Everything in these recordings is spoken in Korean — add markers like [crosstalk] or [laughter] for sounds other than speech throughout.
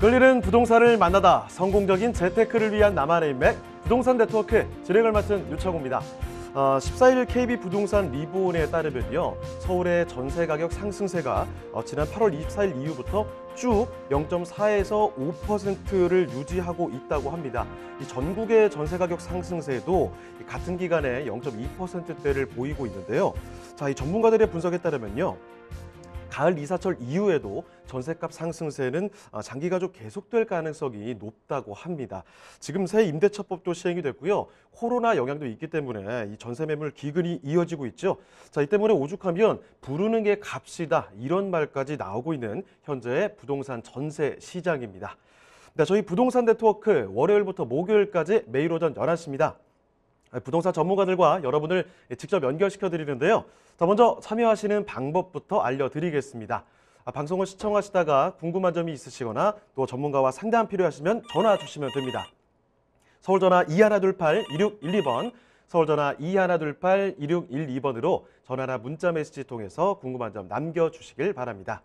끌리는 부동산을 만나다 성공적인 재테크를 위한 남만의 인맥 부동산 네트워크 진행을 맡은 유창호입니다. 14일 어, KB 부동산 리보온에 따르면요 서울의 전세 가격 상승세가 어, 지난 8월 24일 이후부터 쭉 0.4에서 5%를 유지하고 있다고 합니다. 전국의 전세 가격 상승세도 같은 기간에 0.2%대를 보이고 있는데요. 자, 이 전문가들의 분석에 따르면요. 가을 이사철 이후에도 전셋값 상승세는 아, 장기가 좀 계속될 가능성이 높다고 합니다. 지금 새 임대차법도 시행이 됐고요. 코로나 영향도 있기 때문에 이 전세 매물 기근이 이어지고 있죠. 자, 이 때문에 오죽하면 부르는 게 값이다 이런 말까지 나오고 있는 현재의 부동산 전세 시장입니다. 네, 저희 부동산 네트워크 월요일부터 목요일까지 매일 오전 11시입니다. 부동산 전문가들과 여러분을 직접 연결시켜 드리는데요. 자, 먼저 참여하시는 방법부터 알려드리겠습니다. 아, 방송을 시청하시다가 궁금한 점이 있으시거나 또 전문가와 상담 필요하시면 전화 주시면 됩니다. 서울전화 2128-2612번, 서울전화 2128-2612번으로 전화나 문자 메시지 통해서 궁금한 점 남겨주시길 바랍니다.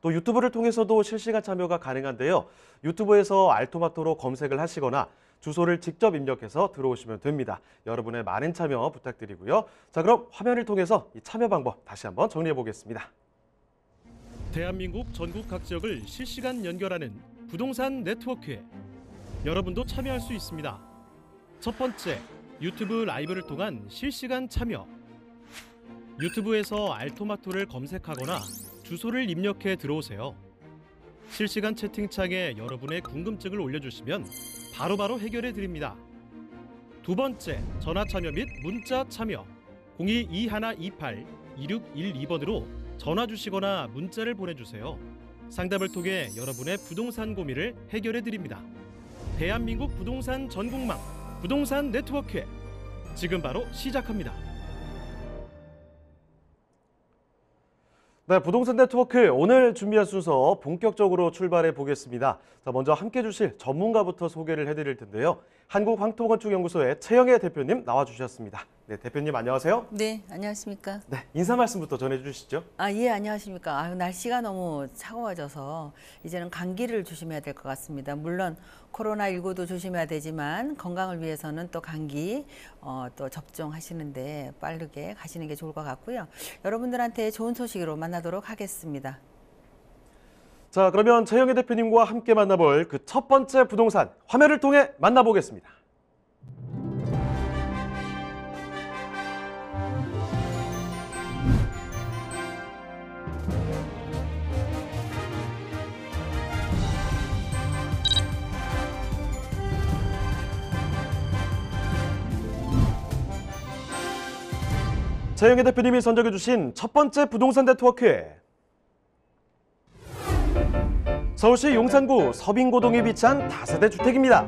또 유튜브를 통해서도 실시간 참여가 가능한데요. 유튜브에서 알토마토로 검색을 하시거나 주소를 직접 입력해서 들어오시면 됩니다. 여러분의 많은 참여 부탁드리고요. 자 그럼 화면을 통해서 참여 방법 다시 한번 정리해 보겠습니다. 대한민국 전국 각 지역을 실시간 연결하는 부동산 네트워크에 여러분도 참여할 수 있습니다. 첫 번째, 유튜브 라이브를 통한 실시간 참여. 유튜브에서 알토마토를 검색하거나 주소를 입력해 들어오세요. 실시간 채팅창에 여러분의 궁금증을 올려주시면 바로바로 해결해 드립니다. 두 번째, 전화 참여 및 문자 참여 022128-2612번으로 전화 주시거나 문자를 보내주세요. 상담을 통해 여러분의 부동산 고민을 해결해 드립니다. 대한민국 부동산 전국망 부동산 네트워크에 지금 바로 시작합니다. 네, 부동산 네트워크 오늘 준비한 순서 본격적으로 출발해 보겠습니다. 자, 먼저 함께 해주실 전문가부터 소개를 해드릴 텐데요. 한국황토건축연구소의 최영애 대표님 나와주셨습니다. 네, 대표님 안녕하세요. 네, 안녕하십니까. 네, 인사 말씀부터 전해주시죠. 아, 예, 안녕하십니까. 아, 유 날씨가 너무 차가워져서 이제는 감기를 조심해야 될 것 같습니다. 물론 코로나19도 조심해야 되지만 건강을 위해서는 또 감기, 어, 또 접종하시는데 빠르게 가시는 게 좋을 것 같고요. 여러분들한테 좋은 소식으로 만나도록 하겠습니다. 자 그러면 최영희 대표님과 함께 만나볼 그 첫 번째 부동산 화면을 통해 만나보겠습니다. 최영희 대표님이 선정해주신 첫 번째 부동산 네트워크에 서울시 용산구 서빙고동에 비치한 다세대 주택입니다.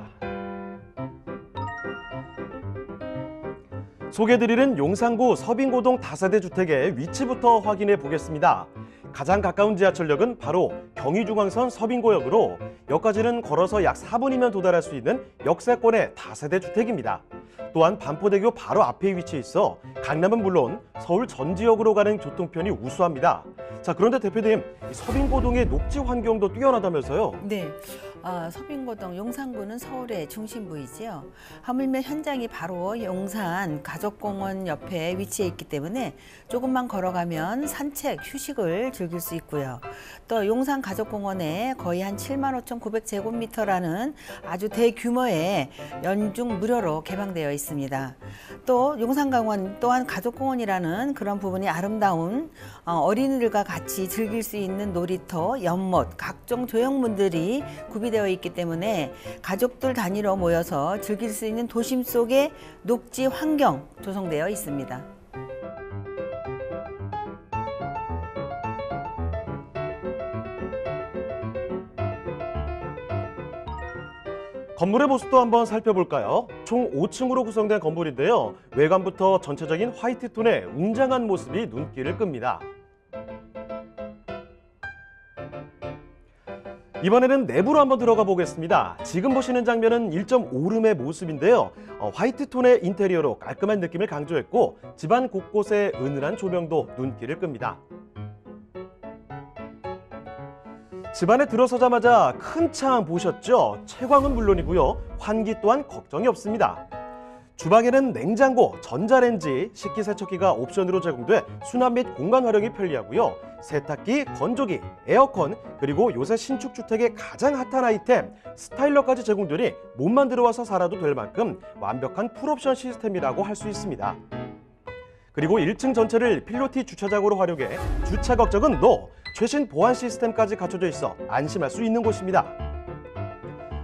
소개드리는 용산구 서빙고동 다세대 주택의 위치부터 확인해 보겠습니다. 가장 가까운 지하철역은 바로 경의중앙선 서빙고역으로 역까지는 걸어서 약 4분이면 도달할 수 있는 역세권의 다세대 주택입니다. 또한 반포대교 바로 앞에 위치해 있어 강남은 물론 서울 전 지역으로 가는 교통편이 우수합니다. 자 그런데 대표님 서빙고동의 녹지 환경도 뛰어나다면서요? 네, 어, 서빙고동 용산구는 서울의 중심부이지요. 하물며 현장이 바로 용산 가족공원 옆에 위치해 있기 때문에 조금만 걸어가면 산책, 휴식을 즐 즐길 수 있고요. 또 용산 가족공원에 거의 한 7만 5,900제곱미터라는 아주 대규모의 연중 무료로 개방되어 있습니다. 또 용산강원 또한 가족공원이라는 그런 부분이 아름다운 어, 어린이들과 같이 즐길 수 있는 놀이터, 연못, 각종 조형물들이 구비되어 있기 때문에 가족들 단위로 모여서 즐길 수 있는 도심 속의 녹지 환경 조성되어 있습니다. 건물의 모습도 한번 살펴볼까요? 총 5층으로 구성된 건물인데요. 외관부터 전체적인 화이트 톤의 웅장한 모습이 눈길을 끕니다. 이번에는 내부로 한번 들어가 보겠습니다. 지금 보시는 장면은 1.5룸의 모습인데요. 어, 화이트 톤의 인테리어로 깔끔한 느낌을 강조했고 집안 곳곳에 은은한 조명도 눈길을 끕니다. 집안에 들어서자마자 큰 창 보셨죠? 채광은 물론이고요. 환기 또한 걱정이 없습니다. 주방에는 냉장고, 전자레인지, 식기세척기가 옵션으로 제공돼 수납 및 공간 활용이 편리하고요. 세탁기, 건조기, 에어컨, 그리고 요새 신축 주택의 가장 핫한 아이템 스타일러까지 제공되니 몸만 들어와서 살아도 될 만큼 완벽한 풀옵션 시스템이라고 할 수 있습니다. 그리고 1층 전체를 필로티 주차장으로 활용해 주차 걱정은 노! 최신 보안 시스템까지 갖춰져 있어 안심할 수 있는 곳입니다.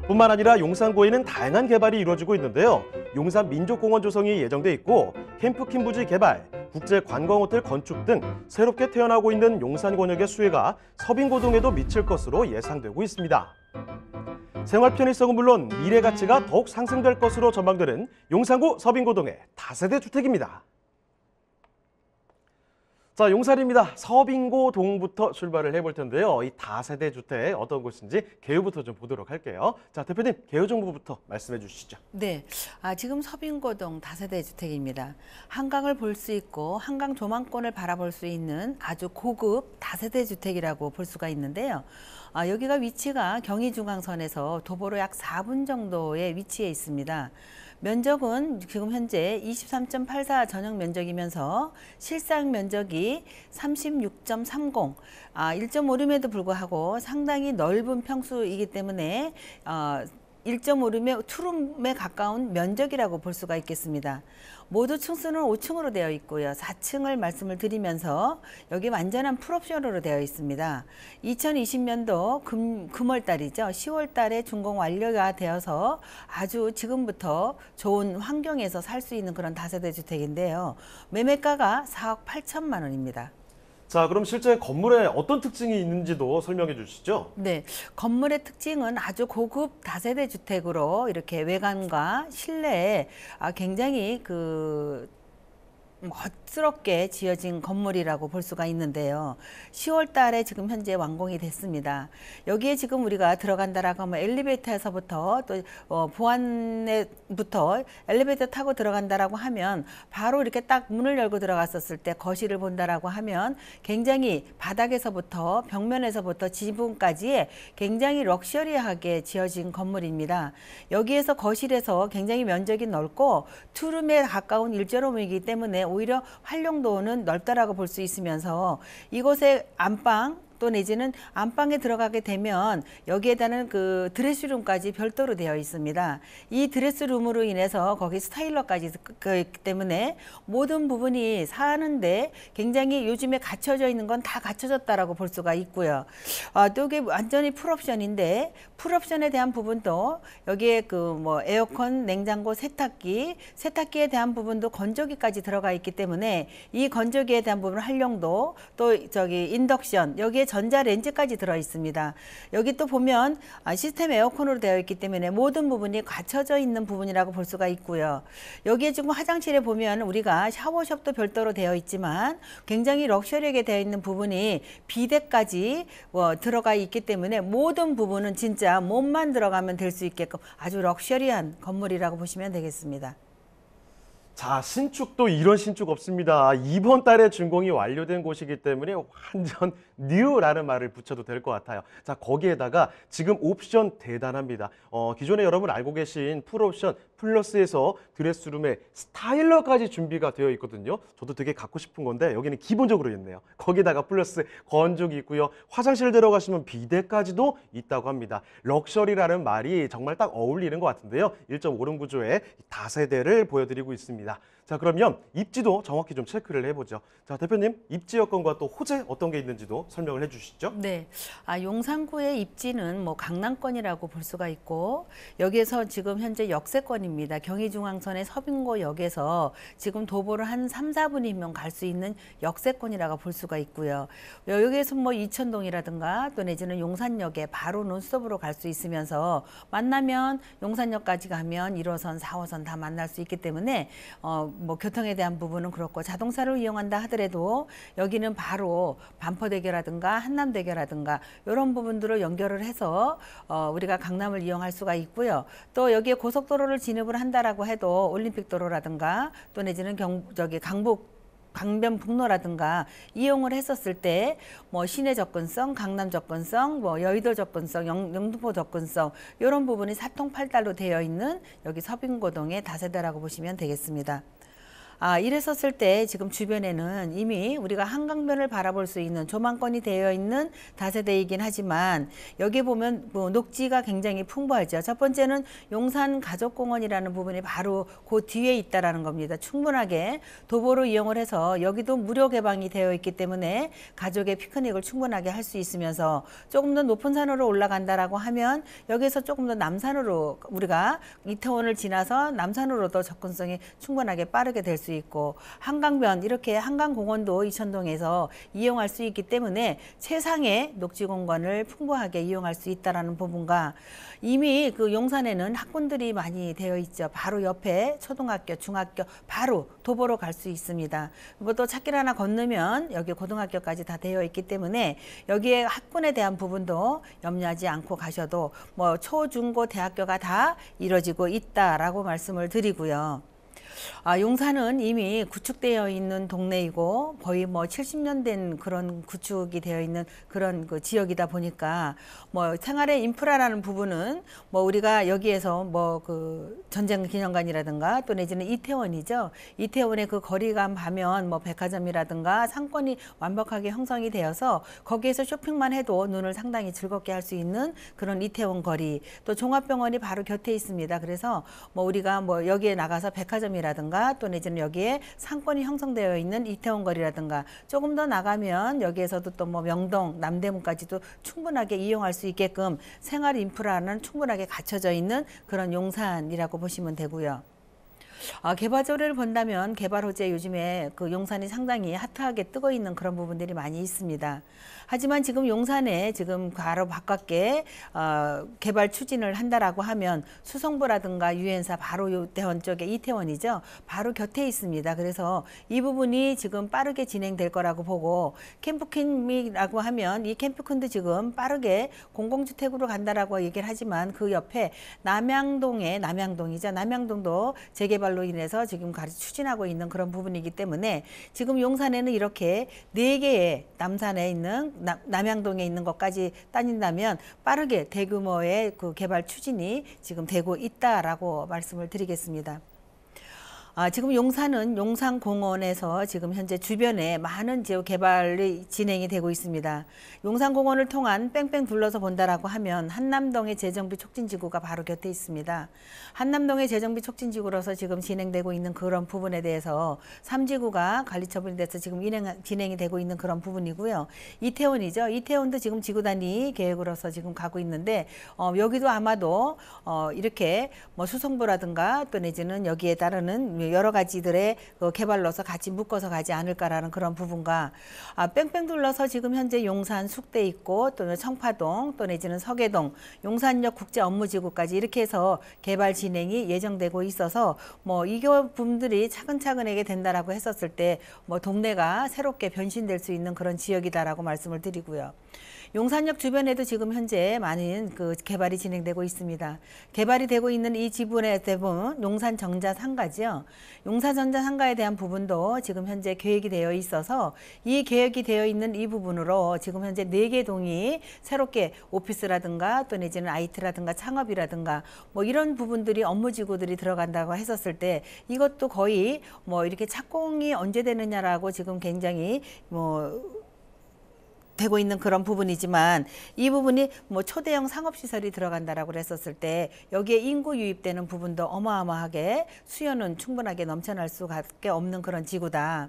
뿐만 아니라 용산구에는 다양한 개발이 이루어지고 있는데요. 용산 민족공원 조성이 예정돼 있고 캠프킴 부지 개발, 국제 관광호텔 건축 등 새롭게 태어나고 있는 용산 권역의 수혜가 서빙고동에도 미칠 것으로 예상되고 있습니다. 생활 편의성은 물론 미래 가치가 더욱 상승될 것으로 전망되는 용산구 서빙고동의 다세대 주택입니다. 자, 용산입니다. 서빙고 동부터 출발을 해볼 텐데요. 이 다세대 주택 어떤 곳인지 개요부터 좀 보도록 할게요. 자, 대표님 개요 정보부터 말씀해 주시죠. 네, 아, 지금 서빙고동 다세대 주택입니다. 한강을 볼 수 있고 한강 조망권을 바라볼 수 있는 아주 고급 다세대 주택이라고 볼 수가 있는데요. 아, 여기가 위치가 경의중앙선에서 도보로 약 4분 정도의 위치에 있습니다. 면적은 지금 현재 23.84 전용 면적이면서 실상 면적이 36.30, 아, 1.5림에도 불구하고 상당히 넓은 평수이기 때문에 어, 1.5룸의 투룸에 가까운 면적이라고 볼 수가 있겠습니다. 모두 층수는 5층으로 되어 있고요. 4층을 말씀을 드리면서 여기 완전한 풀옵션으로 되어 있습니다. 2020년도 금, 금월달이죠. 10월달에 준공 완료가 되어서 아주 지금부터 좋은 환경에서 살 수 있는 그런 다세대 주택인데요. 매매가가 4억 8천만 원입니다. 자, 그럼 실제 건물에 어떤 특징이 있는지도 설명해 주시죠. 네, 건물의 특징은 아주 고급 다세대 주택으로 이렇게 외관과 실내에 아, 굉장히 그 멋스럽게 지어진 건물이라고 볼 수가 있는데요. 10월 달에 지금 현재 완공이 됐습니다. 여기에 지금 우리가 들어간다라고 하면 엘리베이터에서부터 또 어, 보안에부터 엘리베이터 타고 들어간다라고 하면 바로 이렇게 딱 문을 열고 들어갔었을 때 거실을 본다라고 하면 굉장히 바닥에서부터 벽면에서부터 지붕까지 굉장히 럭셔리하게 지어진 건물입니다. 여기에서 거실에서 굉장히 면적이 넓고 투룸에 가까운 일자로움이기 때문에 오히려 활용도는 넓다라고 볼 수 있으면서 이곳의 안방 또 내지는 안방에 들어가게 되면 여기에다는 그 드레스룸까지 별도로 되어 있습니다. 이 드레스룸으로 인해서 거기 스타일러까지 그, 그, 있기 때문에 모든 부분이 사는데 굉장히 요즘에 갖춰져 있는 건 다 갖춰졌다라고 볼 수가 있고요. 아, 또 이게 완전히 풀옵션인데 풀옵션에 대한 부분도 여기에 그 뭐 에어컨, 냉장고, 세탁기, 세탁기에 대한 부분도 건조기까지 들어가 있기 때문에 이 건조기에 대한 부분 활용도 또 저기 인덕션 여기에 전자렌지까지 들어 있습니다. 여기 또 보면 아, 시스템 에어컨으로 되어 있기 때문에 모든 부분이 갖춰져 있는 부분이라고 볼 수가 있고요. 여기에 지금 화장실에 보면 우리가 샤워숍도 별도로 되어 있지만 굉장히 럭셔리하게 되어 있는 부분이 비대까지 어, 들어가 있기 때문에 모든 부분은 진짜 몸만 들어가면 될 수 있게끔 아주 럭셔리한 건물이라고 보시면 되겠습니다. 자, 신축도 이런 신축 없습니다. 이번 달에 준공이 완료된 곳이기 때문에 [laughs] 완전 new라는 말을 붙여도 될 것 같아요. 자 거기에다가 지금 옵션 대단합니다. 어, 기존에 여러분 알고 계신 풀옵션 플러스에서 드레스룸에 스타일러까지 준비가 되어 있거든요. 저도 되게 갖고 싶은 건데 여기는 기본적으로 있네요. 거기다가 플러스 건조기 있고요. 화장실 들어가시면 비데까지도 있다고 합니다. 럭셔리라는 말이 정말 딱 어울리는 것 같은데요. 1.5룸 구조에 다세대를 보여드리고 있습니다. 자 그러면 입지도 정확히 좀 체크를 해보죠. 자 대표님 입지 여건과 또 호재 어떤 게 있는지도 설명을 해주시죠. 네, 아 용산구의 입지는 뭐 강남권이라고 볼 수가 있고 여기에서 지금 현재 역세권입니다. 경의중앙선의 서빙고역에서 지금 도보를 한 3, 4분이면 갈 수 있는 역세권이라고 볼 수가 있고요. 여기에서 뭐 이천동이라든가 또 내지는 용산역에 바로 논스톱으로 갈 수 있으면서 만나면 용산역까지 가면 1호선, 4호선 다 만날 수 있기 때문에 어, 뭐 교통에 대한 부분은 그렇고 자동차를 이용한다 하더라도 여기는 바로 반포 대교라든가 한남 대교라든가 이런 부분들을 연결을 해서 어, 우리가 강남을 이용할 수가 있고요. 또 여기에 고속도로를 진입을 한다라고 해도 올림픽 도로라든가 또 내지는 경 저기 강북 강변북로라든가 이용을 했었을 때 뭐 시내 접근성, 강남 접근성, 뭐 여의도 접근성, 영, 영등포 접근성 이런 부분이 사통팔달로 되어 있는 여기 서빙고동의 다세대라고 보시면 되겠습니다. 아, 이랬었을 때 지금 주변에는 이미 우리가 한강변을 바라볼 수 있는 조망권이 되어 있는 다세대이긴 하지만 여기 보면 뭐 녹지가 굉장히 풍부하죠. 첫 번째는 용산 가족공원이라는 부분이 바로 그 뒤에 있다라는 겁니다. 충분하게 도보로 이용을 해서 여기도 무료 개방이 되어 있기 때문에 가족의 피크닉을 충분하게 할 수 있으면서 조금 더 높은 산으로 올라간다라고 하면 여기서 조금 더 남산으로 우리가 이태원을 지나서 남산으로도 접근성이 충분하게 빠르게 될수 수 있고 한강변 이렇게 한강공원도 이천동에서 이용할 수 있기 때문에 최상의 녹지공간을 풍부하게 이용할 수 있다는 부분과 이미 그 용산에는 학군들이 많이 되어 있죠. 바로 옆에 초등학교, 중학교 바로 도보로 갈 수 있습니다. 그리고 또 찾길 하나 건너면 여기 고등학교까지 다 되어 있기 때문에 여기에 학군에 대한 부분도 염려하지 않고 가셔도 뭐 초, 중, 고, 대학교가 다 이루어지고 있다라고 말씀을 드리고요. 아, 용산은 이미 구축되어 있는 동네이고 거의 뭐 70년 된 그런 구축이 되어 있는 그런 그 지역이다 보니까 뭐 생활의 인프라라는 부분은 뭐 우리가 여기에서 뭐 그 전쟁 기념관이라든가 또 내지는 이태원이죠. 이태원의 그 거리감 하면 뭐 백화점이라든가 상권이 완벽하게 형성이 되어서 거기에서 쇼핑만 해도 눈을 상당히 즐겁게 할 수 있는 그런 이태원 거리 또 종합병원이 바로 곁에 있습니다. 그래서 뭐 우리가 뭐 여기에 나가서 백화점이라 거리라든가 또 내지는 여기에 상권이 형성되어 있는 이태원 거리라든가 조금 더 나가면 여기에서도 또뭐 명동, 남대문까지도 충분하게 이용할 수 있게끔 생활 인프라는 충분하게 갖춰져 있는 그런 용산이라고 보시면 되고요. 아, 개발조례를 본다면 개발 호재 요즘에 그 용산이 상당히 핫하게 뜨고 있는 그런 부분들이 많이 있습니다. 하지만 지금 용산에 지금 바로 바깥에 어, 개발 추진을 한다라고 하면 수성부라든가 유엔사 바로 대원 쪽에 이태원이죠. 바로 곁에 있습니다. 그래서 이 부분이 지금 빠르게 진행될 거라고 보고 캠프킨이라고 하면 이 캠프킨도 지금 빠르게 공공주택으로 간다라고 얘기를 하지만 그 옆에 남양동에 남양동이죠. 남양동도 재개발 개발로 인해서 지금 추진하고 있는 그런 부분이기 때문에 지금 용산에는 이렇게 네 개의 남산에 있는 남, 남양동에 있는 것까지 따진다면 빠르게 대규모의 그 개발 추진이 지금 되고 있다라고 말씀을 드리겠습니다. 아, 지금 용산은 용산공원에서 지금 현재 주변에 많은 지역 개발이 진행이 되고 있습니다. 용산공원을 통한 뺑뺑 둘러서 본다라고 하면 한남동의 재정비 촉진지구가 바로 곁에 있습니다. 한남동의 재정비 촉진지구로서 지금 진행되고 있는 그런 부분에 대해서 3지구가 관리처분이 돼서 지금 일행, 진행이 되고 있는 그런 부분이고요. 이태원이죠. 이태원도 지금 지구단위 계획으로서 지금 가고 있는데 어, 여기도 아마도 어, 이렇게 뭐 수성구라든가 또 내지는 여기에 따르는 예, 여러 가지들의 그 개발로서 같이 묶어서 가지 않을까라는 그런 부분과 아, 뺑뺑 둘러서 지금 현재 용산 숙대 있고 또는 청파동 또 내지는 서계동 용산역 국제 업무지구까지 이렇게 해서 개발 진행이 예정되고 있어서 뭐 이거 분들이 차근차근하게 된다라고 했었을 때 뭐 동네가 새롭게 변신될 수 있는 그런 지역이다라고 말씀을 드리고요. 용산역 주변에도 지금 현재 많은 그 개발이 진행되고 있습니다. 개발이 되고 있는 이 지분에 대부분 용산정자 상가지요. 용산정자 상가에 대한 부분도 지금 현재 계획이 되어 있어서 이 계획이 되어 있는 이 부분으로 지금 현재 네 개 동이 새롭게 오피스라든가 또 내지는 IT라든가 창업이라든가 뭐 이런 부분들이 업무 지구들이 들어간다고 했었을 때 이것도 거의 뭐 이렇게 착공이 언제 되느냐라고 지금 굉장히 뭐 되고 있는 그런 부분이지만 이 부분이 뭐 초대형 상업시설이 들어간다라고 그랬었을때 여기에 인구 유입되는 부분도 어마어마하게 수요는 충분하게 넘쳐날 수밖에 없는 그런 지구다.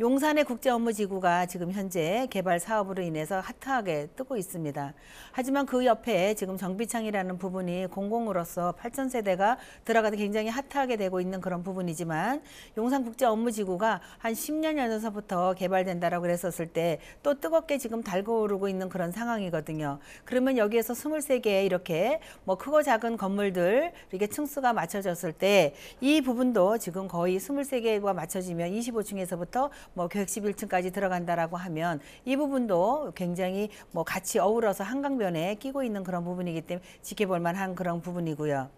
용산의 국제 업무 지구가 지금 현재 개발 사업으로 인해서 핫하게 뜨고 있습니다. 하지만 그 옆에 지금 정비창이라는 부분이 공공으로서 8천 세대가 들어가도 굉장히 핫하게 되고 있는 그런 부분이지만 용산 국제 업무 지구가 한 10년 연서부터 개발된다라고 그랬었을 때 또 뜨겁게 지금 달고 오르고 있는 그런 상황이거든요. 그러면 여기에서 23개 이렇게 뭐 크고 작은 건물들 이렇게 층수가 맞춰졌을 때 이 부분도 지금 거의 23개가 맞춰지면 25층에서부터 해서 뭐 객십 1층까지 들어간다라고 하면 이 부분도 굉장히 뭐 같이 어우러서 한강변에 끼고 있는 그런 부분이기 때문에 지켜볼 만한 그런 부분이고요.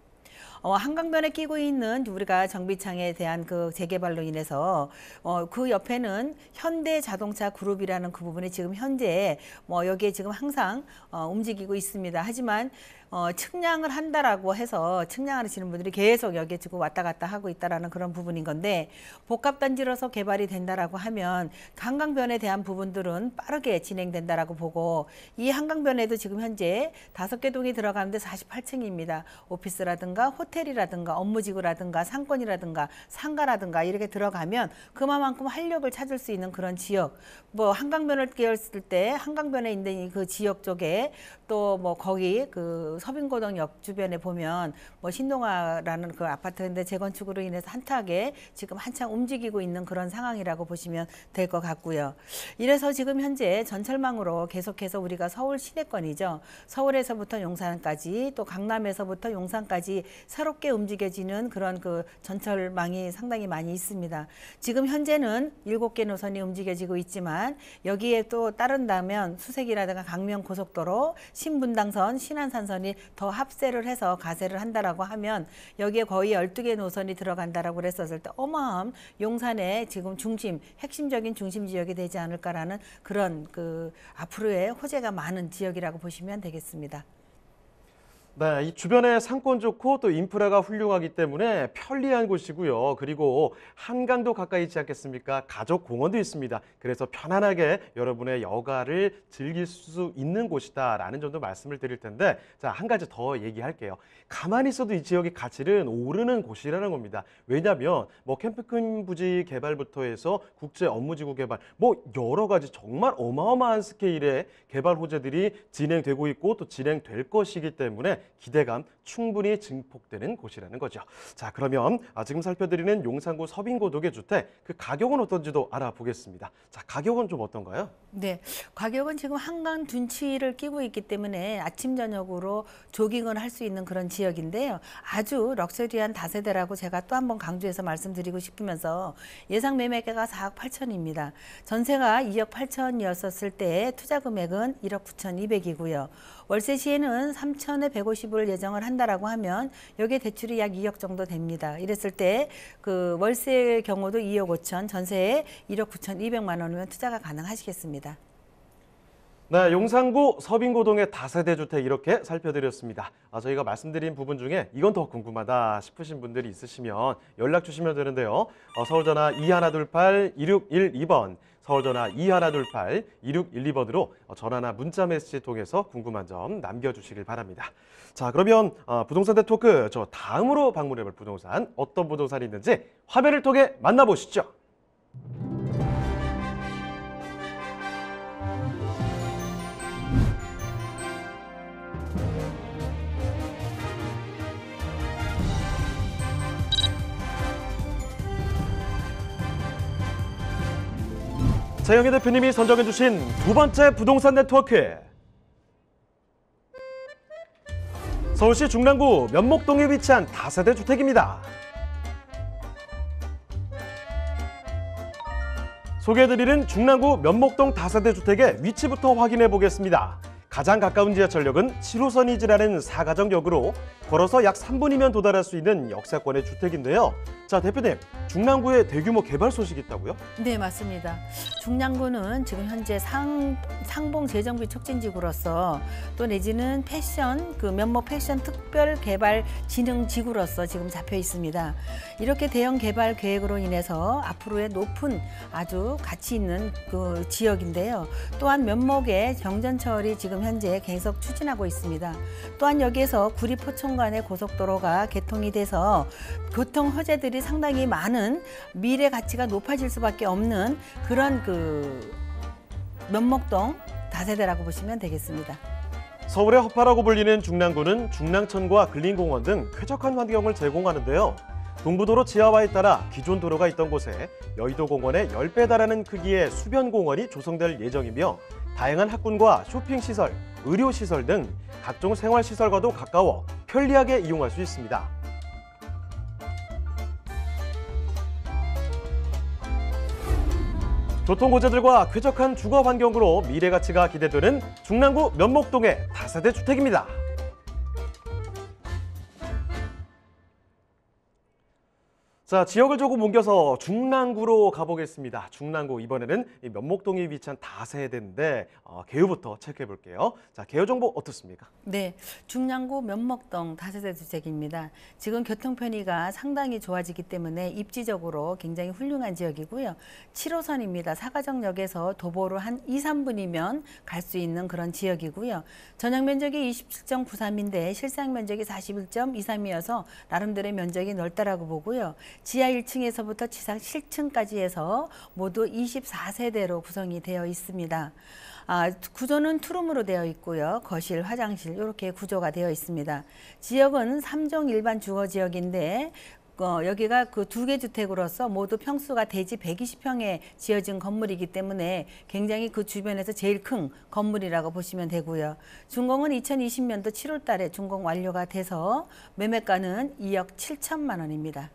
어, 한강변에 끼고 있는 우리가 정비창에 대한 그 재개발로 인해서 어, 그 옆에는 현대자동차 그룹이라는 그 부분이 지금 현재 뭐 여기에 지금 항상 어, 움직이고 있습니다. 하지만 어, 측량을 한다라고 해서 측량하시는 분들이 계속 여기에 지금 왔다 갔다 하고 있다라는 그런 부분인 건데 복합단지로서 개발이 된다라고 하면 한강변에 대한 부분들은 빠르게 진행된다라고 보고 이 한강변에도 지금 현재 다섯 개 동이 들어가는데 48층입니다. 오피스라든가 호텔이라든가 업무지구라든가 상권이라든가 상가라든가 이렇게 들어가면 그만큼 활력을 찾을 수 있는 그런 지역 뭐 한강변을 깨었을때 한강변에 있는 그 지역 쪽에 또 뭐 거기 그 서빙고등역 주변에 보면 뭐 신동아라는 그 아파트인데 재건축으로 인해서 한타하게 지금 한창 움직이고 있는 그런 상황이라고 보시면 될 것 같고요. 이래서 지금 현재 전철망으로 계속해서 우리가 서울 시내권이죠. 서울에서부터 용산까지 또 강남에서부터 용산까지 새롭게 움직여지는 그런 그 전철망이 상당히 많이 있습니다. 지금 현재는 일곱 개 노선이 움직여지고 있지만 여기에 또 따른다면 수색이라든가 강명 고속도로, 신분당선, 신한산선이 노선이 더 합세를 해서 가세를 한다라고 하면 여기에 거의 열두 개 노선이 들어간다라고 그랬었을 때 어마어마한 용산의 지금 중심, 핵심적인 중심 지역이 되지 않을까라는 그런 그 앞으로의 호재가 많은 지역이라고 보시면 되겠습니다. 네, 이 주변에 상권 좋고 또 인프라가 훌륭하기 때문에 편리한 곳이고요. 그리고 한강도 가까이 있지 않겠습니까? 가족 공원도 있습니다. 그래서 편안하게 여러분의 여가를 즐길 수 있는 곳이다라는 점도 말씀을 드릴 텐데 자, 한 가지 더 얘기할게요. 가만히 있어도 이 지역의 가치는 오르는 곳이라는 겁니다. 왜냐하면 뭐 캠프큰 부지 개발부터 해서 국제 업무지구 개발 뭐 여러 가지 정말 어마어마한 스케일의 개발 호재들이 진행되고 있고 또 진행될 것이기 때문에 기대감 충분히 증폭되는 곳이라는 거죠. 자, 그러면 아, 지금 살펴드리는 용산구 서빙고 도계주택 그 가격은 어떤지도 알아보겠습니다. 자, 가격은 좀 어떤가요? 네, 가격은 지금 한강 둔치를 끼고 있기 때문에 아침 저녁으로 조깅을 할 수 있는 그런 지역인데요. 아주 럭셔리한 다세대라고 제가 또한번 강조해서 말씀드리고 싶으면서 예상 매매가가 4억 8천입니다. 전세가 2억 8천이었었을 때 투자 금액은 1억 9천 2백이고요. 월세 시에는 3,150을 예정을 한다라고 하면 여기에 대출이 약 2억 정도 됩니다. 이랬을 때 그 월세 의 경우도 2억 5천, 전세에 1억 9 2 0 0만 원이면 투자가 가능하시겠습니다. 네, 용산구 서빙고동의 다세대 주택 이렇게 살펴드렸습니다. 아, 저희가 말씀드린 부분 중에 이건 더 궁금하다 싶으신 분들이 있으시면 연락 주시면 되는데요. 어, 서울전화 2128-2612번 서울 전화 2128 2612번으로 전화나 문자 메시지 통해서 궁금한 점 남겨주시길 바랍니다. 자 그러면 어, 부동산 대토크 저 다음으로 방문해볼 부동산 어떤 부동산이 있는지 화면을 통해 만나보시죠. 최영희 대표님이 선정해주신 두 번째 부동산 네트워크. 서울시 중랑구 면목동에 위치한 다세대 주택입니다. 소개해드리는 중랑구 면목동 다세대 주택의 위치부터 확인해 보겠습니다. 가장 가까운 지하철역은 7호선이 지나는 사가정역으로 걸어서 약 3분이면 도달할 수 있는 역사권의 주택인데요. 자 대표님, 중랑구에 대규모 개발 소식이 있다고요? 네, 맞습니다. 중랑구는 지금 현재 상, 상봉 재정비 촉진지구로서 또 내지는 패션, 그 면목 패션 특별 개발 진흥지구로서 지금 잡혀 있습니다. 이렇게 대형 개발 계획으로 인해서 앞으로의 높은 아주 가치 있는 그 지역인데요. 또한 면목의 정전 처리 지금 지금 현재 계속 추진하고 있습니다. 또한 여기에서 구리 포천 간의 고속도로가 개통이 돼서 교통 허재들이 상당히 많은 미래 가치가 높아질 수밖에 없는 그런 그 면목동 다세대라고 보시면 되겠습니다. 서울의 허파라고 불리는 중랑구는 중랑천과 근린공원 등 쾌적한 환경을 제공하는데요. 동부도로 지하화에 따라 기존 도로가 있던 곳에 여의도 공원의 10배 달하는 크기의 수변공원이 조성될 예정이며 다양한 학군과 쇼핑시설, 의료시설 등 각종 생활시설과도 가까워 편리하게 이용할 수 있습니다. 교통고제들과 쾌적한 주거 환경으로 미래 가치가 기대되는 중랑구 면목동의 다세대 주택입니다. 자 지역을 조금 옮겨서 중랑구로 가보겠습니다. 중랑구 이번에는 면목동에 위치한 다세대인데 어, 개요부터 체크해 볼게요. 자 개요 정보 어떻습니까? 네, 중랑구 면목동 다세대 주택입니다. 지금 교통 편의가 상당히 좋아지기 때문에 입지적으로 굉장히 훌륭한 지역이고요. 7호선입니다. 사가정역에서 도보로 한 2, 3분이면 갈 수 있는 그런 지역이고요. 전역 면적이 27.93인데 실상 면적이 41.23이어서 나름대로 의 면적이 넓다라고 보고요. 지하 1층에서부터 지상 7층까지 해서 모두 24세대로 구성이 되어 있습니다. 아, 구조는 투룸으로 되어 있고요. 거실, 화장실 이렇게 구조가 되어 있습니다. 지역은 3종 일반 주거 지역인데 어, 여기가 그 두 개 주택으로서 모두 평수가 대지 120평에 지어진 건물이기 때문에 굉장히 그 주변에서 제일 큰 건물이라고 보시면 되고요. 준공은 2020년도 7월 달에 준공 완료가 돼서 매매가는 2억 7천만 원입니다.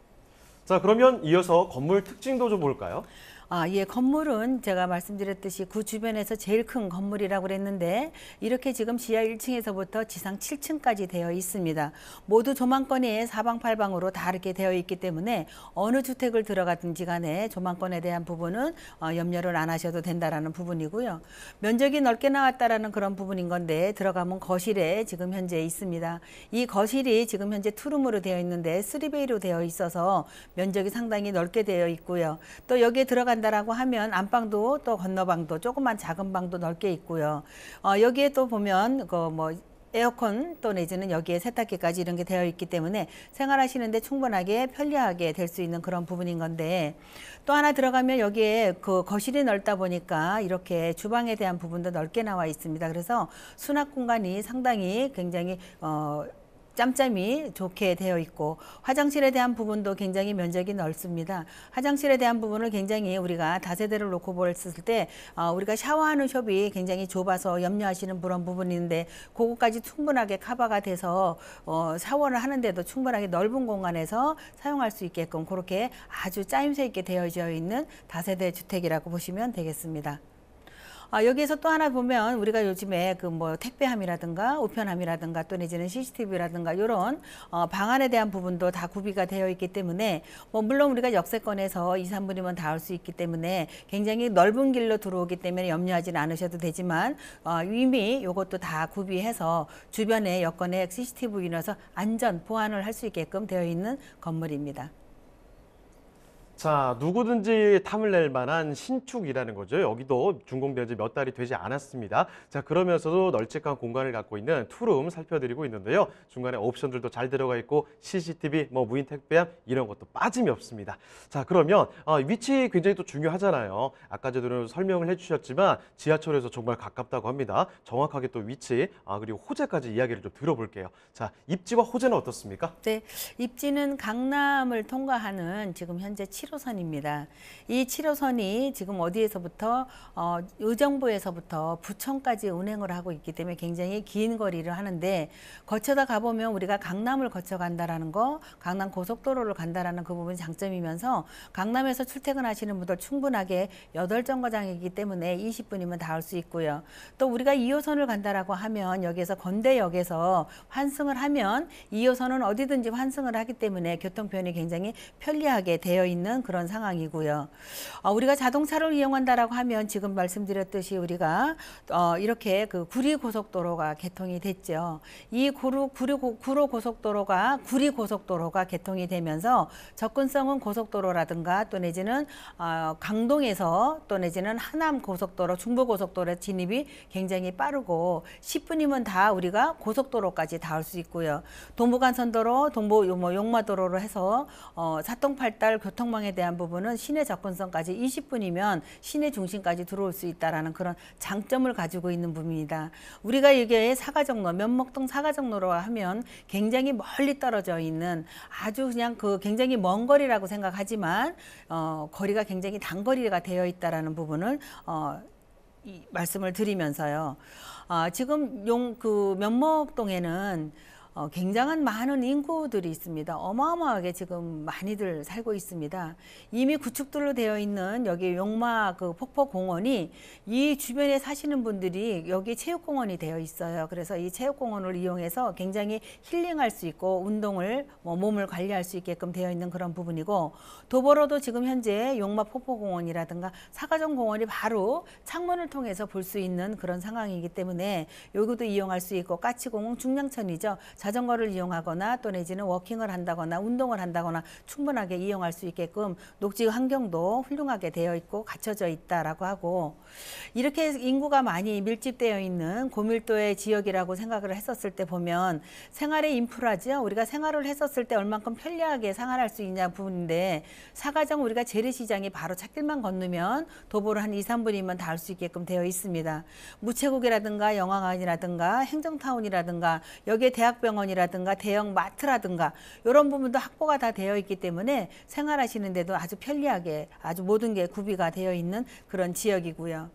자 그러면 이어서 건물 특징도 좀 볼까요? 아, 예, 건물은 제가 말씀드렸듯이 그 주변에서 제일 큰 건물이라고 그랬는데 이렇게 지금 지하 1층에서부터 지상 7층까지 되어 있습니다. 모두 조망권이 사방팔방으로 다르게 되어 있기 때문에 어느 주택을 들어가든지 간에 조망권에 대한 부분은 어, 염려를 안 하셔도 된다라는 부분이고요. 면적이 넓게 나왔다라는 그런 부분인 건데 들어가면 거실에 지금 현재 있습니다. 이 거실이 지금 현재 투룸으로 되어 있는데 쓰리베이로 되어 있어서 면적이 상당히 넓게 되어 있고요. 또 여기에 들어가 간다라고 하면 안방도 또 건너방도 조그만 작은 방도 넓게 있고요. 어, 여기에 또 보면 그 뭐 에어컨 또 내지는 여기에 세탁기까지 이런 게 되어 있기 때문에 생활하시는데 충분하게 편리하게 될 수 있는 그런 부분인 건데 또 하나 들어가면 여기에 그 거실이 넓다 보니까 이렇게 주방에 대한 부분도 넓게 나와 있습니다. 그래서 수납 공간이 상당히 굉장히 어 짬짬이 좋게 되어 있고 화장실에 대한 부분도 굉장히 면적이 넓습니다. 화장실에 대한 부분을 굉장히 우리가 다세대를 놓고 봤을 때 어, 우리가 샤워하는 숍이 굉장히 좁아서 염려하시는 그런 부분인데 그거까지 충분하게 커버가 돼서 어, 샤워를 하는데도 충분하게 넓은 공간에서 사용할 수 있게끔 그렇게 아주 짜임새 있게 되어져 있는 다세대 주택이라고 보시면 되겠습니다. 아, 여기에서 또 하나 보면 우리가 요즘에 그 뭐 택배함이라든가 우편함이라든가 또 내지는 CCTV라든가 이런 어, 방안에 대한 부분도 다 구비가 되어 있기 때문에 뭐 물론 우리가 역세권에서 2, 3분이면 다 올 수 있기 때문에 굉장히 넓은 길로 들어오기 때문에 염려하지는 않으셔도 되지만 어, 이미 이것도 다 구비해서 주변의 여건에 CCTV로 인서 안전 보안을 할 수 있게끔 되어 있는 건물입니다. 자, 누구든지 탐을 낼 만한 신축이라는 거죠. 여기도 준공된 지몇 달이 되지 않았습니다. 자, 그러면서도 널찍한 공간을 갖고 있는 투룸 살펴드리고 있는데요. 중간에 옵션들도 잘 들어가 있고 CCTV, 뭐 무인 택배함 이런 것도 빠짐이 없습니다. 자, 그러면 어, 위치 굉장히 또 중요하잖아요. 아까 저도 설명을 해주셨지만 지하철에서 정말 가깝다고 합니다. 정확하게 또 위치, 아, 그리고 호재까지 이야기를 좀 들어볼게요. 자, 입지와 호재는 어떻습니까? 네, 입지는 강남을 통과하는 지금 현재 7 7호선입니다. 이 7호선이 지금 어디에서부터 어, 의정부에서부터 부천까지 운행을 하고 있기 때문에 굉장히 긴 거리를 하는데 거쳐다 가보면 우리가 강남을 거쳐 간다라는 거, 강남 고속도로를 간다라는 그 부분 이 장점이면서 강남에서 출퇴근하시는 분들 충분하게 8정거장이기 때문에 20분이면 닿을 수 있고요. 또 우리가 2호선을 간다라고 하면 여기에서 건대역에서 환승을 하면 2호선은 어디든지 환승을 하기 때문에 교통편이 굉장히 편리하게 되어 있는 있는 그런 상황이고요. 어, 우리가 자동차를 이용한다라고 하면 지금 말씀드렸듯이 우리가 어, 이렇게 그 구리 고속도로가 개통이 됐죠. 이 구로 구리 구로 고속도로가 구리 고속도로가 개통이 되면서 접근성은 고속도로라든가 또 내지는 어, 강동에서 또 내지는 하남 고속도로 중부 고속도로 진입이 굉장히 빠르고 10분이면 다 우리가 고속도로까지 닿을 수 있고요. 동부간선도로, 동부 뭐 용마도로로 해서 어, 사통팔달 교통망 상황에 대한 부분은 시내 접근성까지 20분이면 시내 중심까지 들어올 수 있다라는 그런 장점을 가지고 있는 부분입니다. 우리가 여기에 사가정로, 면목동 사가정로로 하면 굉장히 멀리 떨어져 있는 아주 그냥 그 굉장히 먼 거리라고 생각하지만 어, 거리가 굉장히 단거리가 되어 있다라는 부분을 어, 이 말씀을 드리면서요. 아, 지금 용 그 면목동에는 어, 굉장한 많은 인구들이 있습니다. 어마어마하게 지금 많이들 살고 있습니다. 이미 구축들로 되어 있는 여기 용마 그 폭포공원이 이 주변에 사시는 분들이 여기 체육공원이 되어 있어요. 그래서 이 체육공원을 이용해서 굉장히 힐링할 수 있고 운동을 뭐 몸을 관리할 수 있게끔 되어 있는 그런 부분이고 도보로도 지금 현재 용마 폭포공원이라든가 사가정 공원이 바로 창문을 통해서 볼 수 있는 그런 상황이기 때문에 여기도 이용할 수 있고 까치공원 중량천이죠. 자전거를 이용하거나 또 내지는 워킹을 한다거나 운동을 한다거나 충분하게 이용할 수 있게끔 녹지 환경도 훌륭하게 되어 있고 갖춰져 있다라고 하고 이렇게 인구가 많이 밀집되어 있는 고밀도의 지역이라고 생각을 했었을 때 보면 생활의 인프라죠. 우리가 생활을 했었을 때 얼만큼 편리하게 생활할 수 있냐 부분인데 사과정 우리가 재래시장이 바로 찾길만 건너면 도보로 한 2, 3분이면 닿을 수 있게끔 되어 있습니다. 무채국이라든가 영화관이라든가 행정타운이라든가 여기에 대학병 요양원이라든가 대형 마트라든가 이런 부분도 확보가 다 되어 있기 때문에 생활하시는데도 아주 편리하게 아주 모든 게 구비가 되어 있는 그런 지역이고요.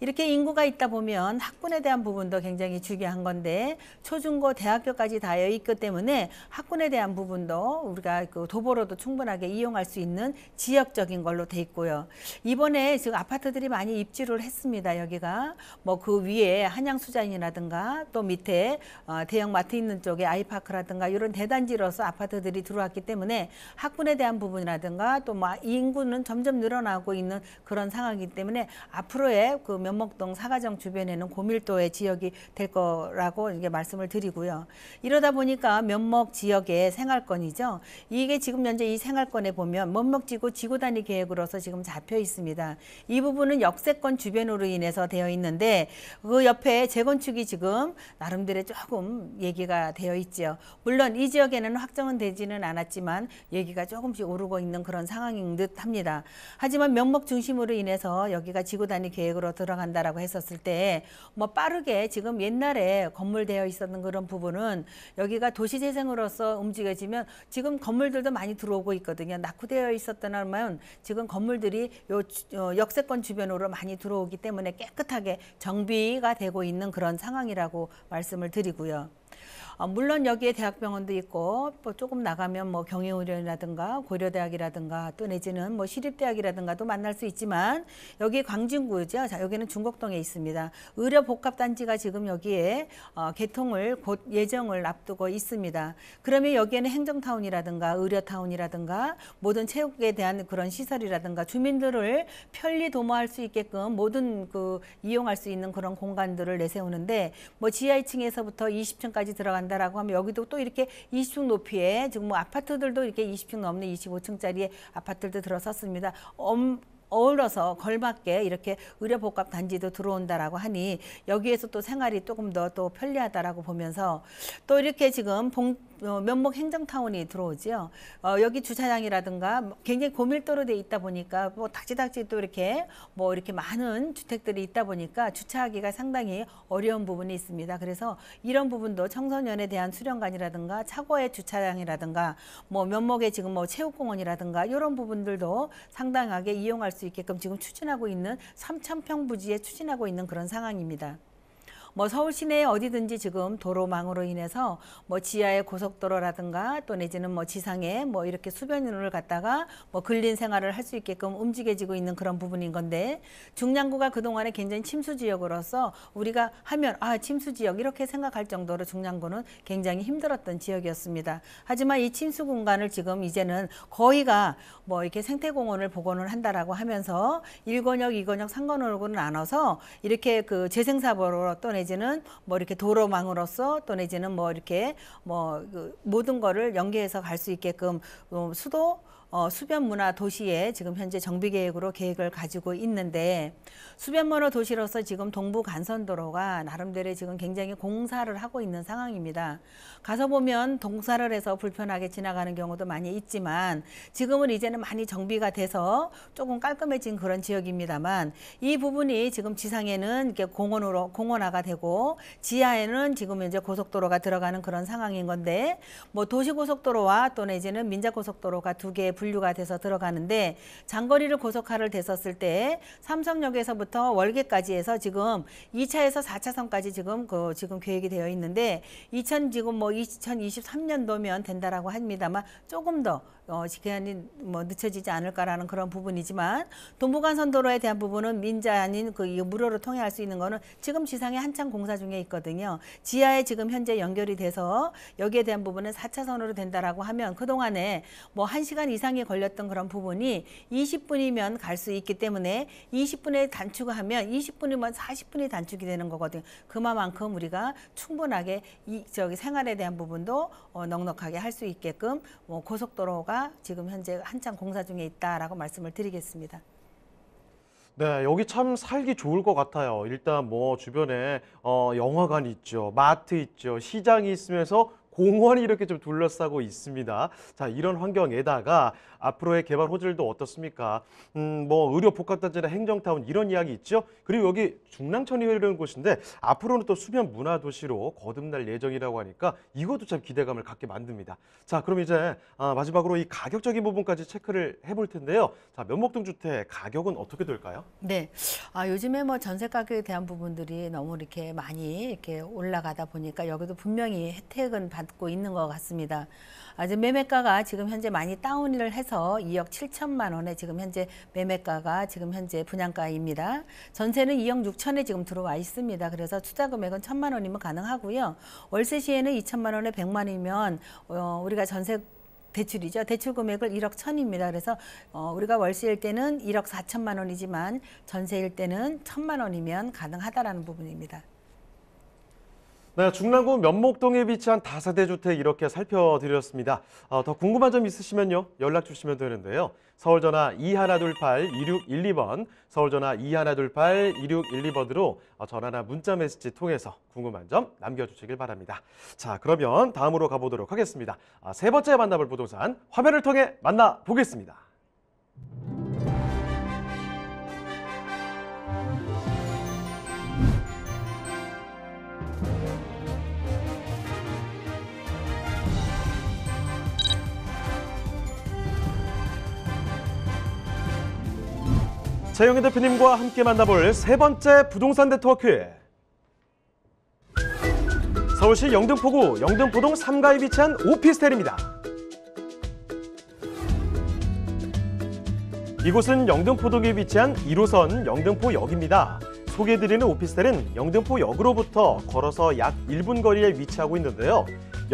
이렇게 인구가 있다 보면 학군에 대한 부분도 굉장히 중요한 건데 초중고 대학교까지 다 여있기 때문에 학군에 대한 부분도 우리가 그 도보로도 충분하게 이용할 수 있는 지역적인 걸로 돼 있고요. 이번에 지금 아파트들이 많이 입주를 했습니다. 여기가 뭐 그 위에 한양수자인이라든가 또 밑에 어, 대형 마트 있는 쪽에 아이파크라든가 이런 대단지로서 아파트들이 들어왔기 때문에 학군에 대한 부분이라든가 또뭐 인구는 점점 늘어나고 있는 그런 상황이기 때문에 앞으로의 그그 면목동 사가정 주변에는 고밀도의 지역이 될 거라고 이게 말씀을 드리고요. 이러다 보니까 면목 지역의 생활권이죠. 이게 지금 현재 이 생활권에 보면 면목지구 지구 단위 계획으로서 지금 잡혀 있습니다. 이 부분은 역세권 주변으로 인해서 되어 있는데 그 옆에 재건축이 지금 나름대로 조금 얘기가 되어 있죠 물론 이 지역에는 확정은 되지는 않았지만 얘기가 조금씩 오르고 있는 그런 상황인 듯 합니다. 하지만 면목 중심으로 인해서 여기가 지구 단위 계획으로 들어간다라고 했었을 때 뭐 빠르게 지금 옛날에 건물되어 있었던 그런 부분은 여기가 도시재생으로서 움직여지면 지금 건물들도 많이 들어오고 있거든요. 낙후되어 있었다면 던 지금 건물들이 요 어, 역세권 주변으로 많이 들어오기 때문에 깨끗하게 정비가 되고 있는 그런 상황이라고 말씀을 드리고요. 어, 물론 여기에 대학병원도 있고 뭐 조금 나가면 뭐 경희의료원이라든가 고려대학이라든가 또 내지는 뭐 시립대학이라든가도 만날 수 있지만 여기 광진구죠. 자, 여기는 중곡동에 있습니다. 의료복합단지가 지금 여기에 어, 개통을 곧 예정을 앞두고 있습니다. 그러면 여기에는 행정타운이라든가 의료타운이라든가 모든 체육에 대한 그런 시설이라든가 주민들을 편리 도모할 수 있게끔 모든 그 이용할 수 있는 그런 공간들을 내세우는데 뭐 지하 2층에서부터 20층까지 들어가는 간다라고 하면 여기도 또 이렇게 20층 높이에 지금 뭐 아파트들도 이렇게 20층 넘는 25층짜리의 아파트들도 들어섰습니다. 엄, 어울러서 걸맞게 이렇게 의료복합 단지도 들어온다라고 하니 여기에서 또 생활이 조금 더 또 편리하다라고 보면서 또 이렇게 지금 봉 어, 면목 행정타운이 들어오지요. 어, 여기 주차장이라든가 뭐 굉장히 고밀도로 돼 있다 보니까 뭐 닥지닥지 또 이렇게 뭐 이렇게 많은 주택들이 있다 보니까 주차하기가 상당히 어려운 부분이 있습니다. 그래서 이런 부분도 청소년에 대한 수련관이라든가 차고의 주차장이라든가 뭐 면목의 지금 뭐 체육공원이라든가 이런 부분들도 상당하게 이용할 수 있게끔 지금 추진하고 있는 3,000평 부지에 추진하고 있는 그런 상황입니다. 뭐 서울 시내 어디든지 지금 도로망으로 인해서 뭐 지하의 고속도로라든가 또 내지는 뭐 지상에 뭐 이렇게 수변인을 갖다가 뭐 근린 생활을 할 수 있게끔 움직여지고 있는 그런 부분인 건데 중량구가 그동안에 굉장히 침수 지역으로서 우리가 하면 아 침수 지역 이렇게 생각할 정도로 중량구는 굉장히 힘들었던 지역이었습니다. 하지만 이 침수 공간을 지금 이제는 거의가 뭐 이렇게 생태공원을 복원을 한다라고 하면서 1권역, 2권역, 3권역으로 나눠서 이렇게 그재생사보으로또내 내지는 뭐 이렇게 도로망으로서 또 내지는 뭐 이렇게 뭐그 모든 거를 연계해서 갈 수 있게끔 어, 수도 어, 수변문화 도시에 지금 현재 정비 계획으로 계획을 가지고 있는데 수변문화 도시로서 지금 동부 간선도로가 나름대로 지금 굉장히 공사를 하고 있는 상황입니다. 가서 보면 동사를 해서 불편하게 지나가는 경우도 많이 있지만 지금은 이제는 많이 정비가 돼서 조금 깔끔해진 그런 지역입니다만 이 부분이 지금 지상에는 이렇게 공원으로 공원화가 되고 지하에는 지금 현재 고속도로가 들어가는 그런 상황인 건데 뭐 도시고속도로와 또는이제는 민자고속도로가 두 개의 분류가 돼서 들어가는데 장거리를 고속화를 됐었을 때 삼성역에서부터 월계까지 해서 지금 2차에서 4차선까지 지금 그 지금 계획이 되어 있는데 2000 지금 뭐 2023년도면 된다라고 합니다만 조금 더 어, 기한이 뭐 늦춰지지 않을까라는 그런 부분이지만 동부간선도로에 대한 부분은 민자 아닌 그 무료로 통행할 수 있는 거는 지금 지상에 한창 공사 중에 있거든요. 지하에 지금 현재 연결이 돼서 여기에 대한 부분은 4차선으로 된다라고 하면 그동안에 뭐 1시간 이상 이상이 걸렸던 그런 부분이 20분이면 갈 수 있기 때문에 20분에 단축하면 20분이면 40분이 단축이 되는 거거든요. 그만큼 우리가 충분하게 이, 저기 생활에 대한 부분도 어, 넉넉하게 할 수 있게끔 뭐 고속도로가 지금 현재 한창 공사 중에 있다라고 말씀을 드리겠습니다. 네, 여기 참 살기 좋을 것 같아요. 일단 뭐 주변에 어, 영화관 있죠, 마트 있죠, 시장이 있으면서 공원이 이렇게 좀 둘러싸고 있습니다. 자, 이런 환경에다가 앞으로의 개발 호질도 어떻습니까? 음, 뭐 의료 복합단지나 행정타운 이런 이야기 있죠. 그리고 여기 중랑천이라는 곳인데 앞으로는 또수면 문화 도시로 거듭날 예정이라고 하니까 이것도 참 기대감을 갖게 만듭니다. 자, 그럼 이제 아, 마지막으로 이 가격적인 부분까지 체크를 해볼 텐데요. 자, 면목동 주택 가격은 어떻게 될까요? 네, 아, 요즘에 뭐 전세 가격에 대한 부분들이 너무 이렇게 많이 이렇게 올라가다 보니까 여기도 분명히 혜택은 받고 있는 것 같습니다. 아주 매매가가 지금 현재 많이 다운을 해서 2억 7천만 원에 지금 현재 매매가가 지금 현재 분양가입니다. 전세는 2억 6천에 지금 들어와 있습니다. 그래서 투자 금액은 천만 원이면 가능하고요. 월세 시에는 2천만 원에 100만 원이면 어, 우리가 전세 대출이죠. 대출 금액을 1억 천입니다. 그래서 어, 우리가 월세일 때는 1억 4천만 원이지만 전세일 때는 천만 원이면 가능하다라는 부분입니다. 네, 중랑구 면목동에 위치한 다세대 주택 이렇게 살펴드렸습니다. 어, 더 궁금한 점 있으시면요 연락 주시면 되는데요. 서울전화 2128-2612번, 서울전화 2128-2612번으로 어, 전화나 문자 메시지 통해서 궁금한 점 남겨주시길 바랍니다. 자, 그러면 다음으로 가보도록 하겠습니다. 아, 세 번째 만나볼 부동산 화면을 통해 만나보겠습니다. 재영희 대표님과 함께 만나볼 세 번째 부동산 네트워크. 서울시 영등포구 영등포동 3가에 위치한 오피스텔입니다. 이곳은 영등포동에 위치한 1호선 영등포역입니다. 소개해드리는 오피스텔은 영등포역으로부터 걸어서 약 1분 거리에 위치하고 있는데요.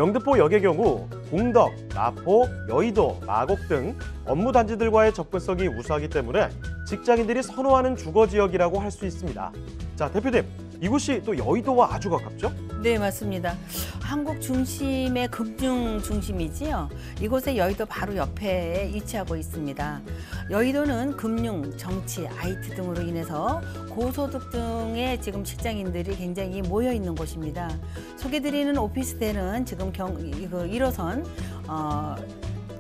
영등포역의 경우 공덕, 마포, 여의도, 마곡 등 업무 단지들과의 접근성이 우수하기 때문에 직장인들이 선호하는 주거 지역이라고 할 수 있습니다. 자, 대표님, 이곳이 또 여의도와 아주 가깝죠? 네, 맞습니다. 한국 중심의 금융 중심이지요. 이곳에 여의도 바로 옆에 위치하고 있습니다. 여의도는 금융, 정치, IT 등으로 인해서 고소득 등의 지금 직장인들이 굉장히 모여 있는 곳입니다. 소개드리는 오피스텔은 지금 경, 이거 1호선 그 어,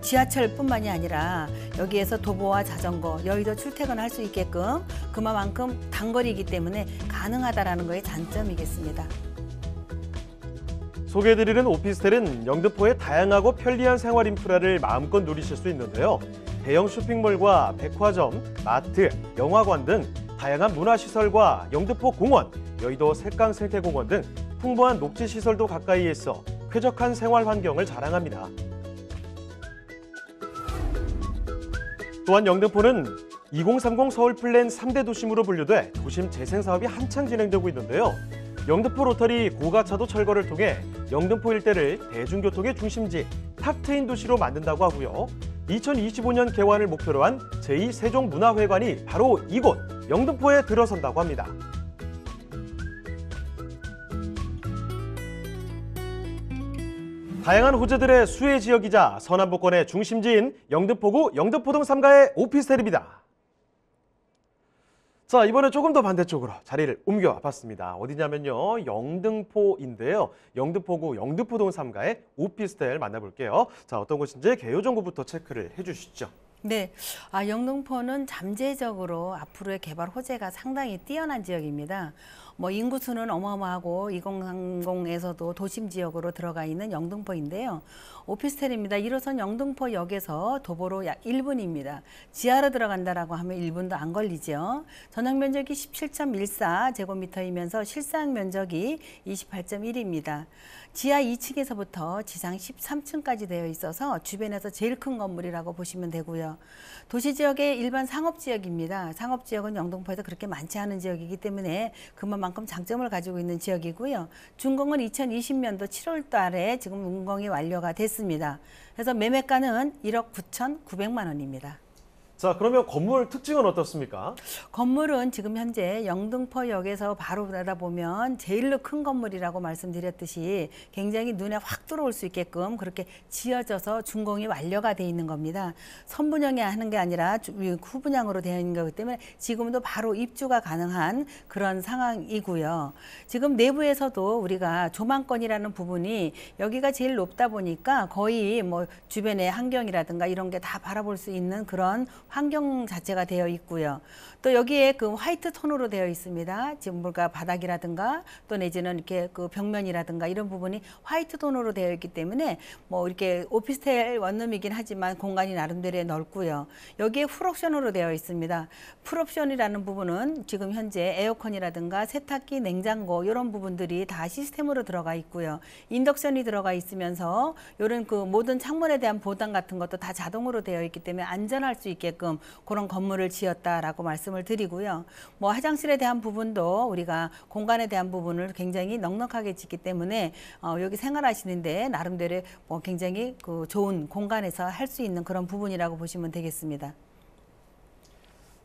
지하철뿐만이 아니라 여기에서 도보와 자전거, 여의도 출퇴근할 수 있게끔 그만큼 단거리이기 때문에 가능하다는 거의 장점이겠습니다. 소개해드리는 오피스텔은 영등포의 다양하고 편리한 생활 인프라를 마음껏 누리실 수 있는데요. 대형 쇼핑몰과 백화점, 마트, 영화관 등 다양한 문화시설과 영등포 공원, 여의도 색강 생태공원 등 풍부한 녹지시설도 가까이에 있어 쾌적한 생활 환경을 자랑합니다. 또한 영등포는 2030 서울 플랜 3대 도심으로 분류돼 도심 재생 사업이 한창 진행되고 있는데요. 영등포 로터리 고가차도 철거를 통해 영등포 일대를 대중교통의 중심지, 탑 트인 도시로 만든다고 하고요. 2025년 개관을 목표로 한 제2세종문화회관이 바로 이곳 영등포에 들어선다고 합니다. 다양한 호재들의 수혜 지역이자 서남북권의 중심지인 영등포구 영등포동 3가의 오피스텔입니다. 자 이번에 조금 더 반대쪽으로 자리를 옮겨봤습니다. 어디냐면요 영등포인데요. 영등포구 영등포동 3가의 오피스텔 만나볼게요. 자 어떤 곳인지 개요 정보부터 체크를 해주시죠. 네, 아, 영등포는 잠재적으로 앞으로의 개발 호재가 상당히 뛰어난 지역입니다. 뭐 인구수는 어마어마하고 2030에서도 도심 지역으로 들어가 있는 영등포인데요. 오피스텔입니다. 1호선 영등포역에서 도보로 약 1분입니다. 지하로 들어간다라고 하면 1분도 안 걸리죠. 전용 면적이 17.14 제곱미터이면서 실상 면적이 28.1입니다. 지하 2층에서부터 지상 13층까지 되어 있어서 주변에서 제일 큰 건물이라고 보시면 되고요. 도시 지역의 일반 상업 지역입니다. 상업 지역은 영등포에서 그렇게 많지 않은 지역이기 때문에 그만 만큼 장점을 가지고 있는 지역이고요. 준공은 2020년도 7월 달에 지금 운공이 완료가 됐습니다. 그래서 매매가는 1억 9,900만 원입니다. 자, 그러면 건물 특징은 어떻습니까? 건물은 지금 현재 영등포역에서 바로 내다보면 제일로 큰 건물이라고 말씀드렸듯이 굉장히 눈에 확 들어올 수 있게끔 그렇게 지어져서 준공이 완료가 돼 있는 겁니다. 선분양이 하는 게 아니라 후분양으로 되어 있는 거기 때문에 지금도 바로 입주가 가능한 그런 상황이고요. 지금 내부에서도 우리가 조망권이라는 부분이 여기가 제일 높다 보니까 거의 뭐 주변의 환경이라든가 이런 게 다 바라볼 수 있는 그런 환경 자체가 되어 있고요. 또 여기에 그 화이트 톤으로 되어 있습니다. 지금 물가 바닥이라든가 또 내지는 이렇게 그 벽면이라든가 이런 부분이 화이트 톤으로 되어 있기 때문에 뭐 이렇게 오피스텔 원룸이긴 하지만 공간이 나름대로 넓고요. 여기에 풀옵션으로 되어 있습니다. 풀옵션이라는 부분은 지금 현재 에어컨이라든가 세탁기, 냉장고 이런 부분들이 다 시스템으로 들어가 있고요. 인덕션이 들어가 있으면서 이런 그 모든 창문에 대한 보단 같은 것도 다 자동으로 되어 있기 때문에 안전할 수 있게 있게끔 그런 건물을 지었다라고 말씀을 드리고요. 뭐 화장실에 대한 부분도 우리가 공간에 대한 부분을 굉장히 넉넉하게 짓기 때문에 어, 여기 생활하시는데 나름대로 뭐 굉장히 그 좋은 공간에서 할 수 있는 그런 부분이라고 보시면 되겠습니다.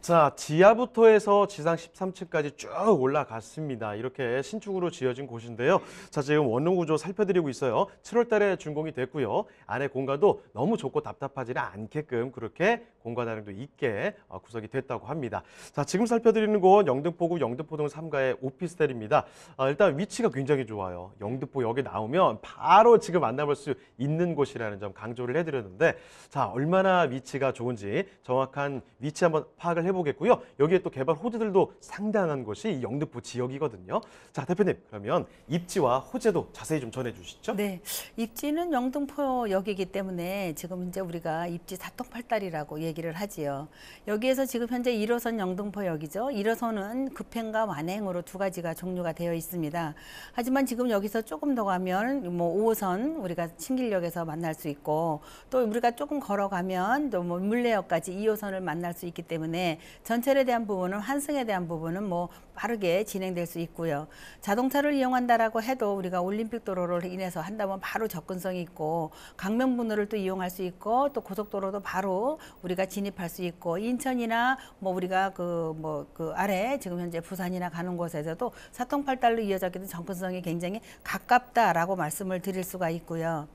자, 지하부터 해서 지상 13층까지 쭉 올라갔습니다. 이렇게 신축으로 지어진 곳인데요. 자, 지금 원룸 구조 살펴드리고 있어요. 7월 달에 준공이 됐고요. 안에 공간도 너무 좁고 답답하지 않게끔 그렇게 공간 활용도 있게 어, 구성이 됐다고 합니다. 자, 지금 살펴드리는 곳 영등포구 영등포동 3가의 오피스텔입니다. 아, 일단 위치가 굉장히 좋아요. 영등포 역에 나오면 바로 지금 만나볼 수 있는 곳이라는 점 강조를 해드렸는데 자, 얼마나 위치가 좋은지 정확한 위치 한번 파악을 해보겠습니다. 살보겠고요 여기에 또 개발 호재들도 상당한 것이 영등포 지역이거든요. 자, 대표님 그러면 입지와 호재도 자세히 좀 전해주시죠. 네, 입지는 영등포역이기 때문에 지금 이제 우리가 입지 사통팔달이라고 얘기를 하지요. 여기에서 지금 현재 1호선 영등포역이죠. 1호선은 급행과 완행으로 두 가지가 종류가 되어 있습니다. 하지만 지금 여기서 조금 더 가면 뭐 5호선 우리가 신길역에서 만날 수 있고 또 우리가 조금 걸어가면 또뭐 물레역까지 2호선을 만날 수 있기 때문에 전철에 대한 부분은 환승에 대한 부분은 뭐 빠르게 진행될 수 있고요. 자동차를 이용한다라고 해도 우리가 올림픽 도로를 인해서 한다면 바로 접근성이 있고 강명분로를 또 이용할 수 있고 또 고속도로도 바로 우리가 진입할 수 있고 인천이나 뭐 우리가 그 뭐그 뭐 그 아래 지금 현재 부산이나 가는 곳에서도 사통팔달로 이어졌기 때문에 접근성이 굉장히 가깝다라고 말씀을 드릴 수가 있고요.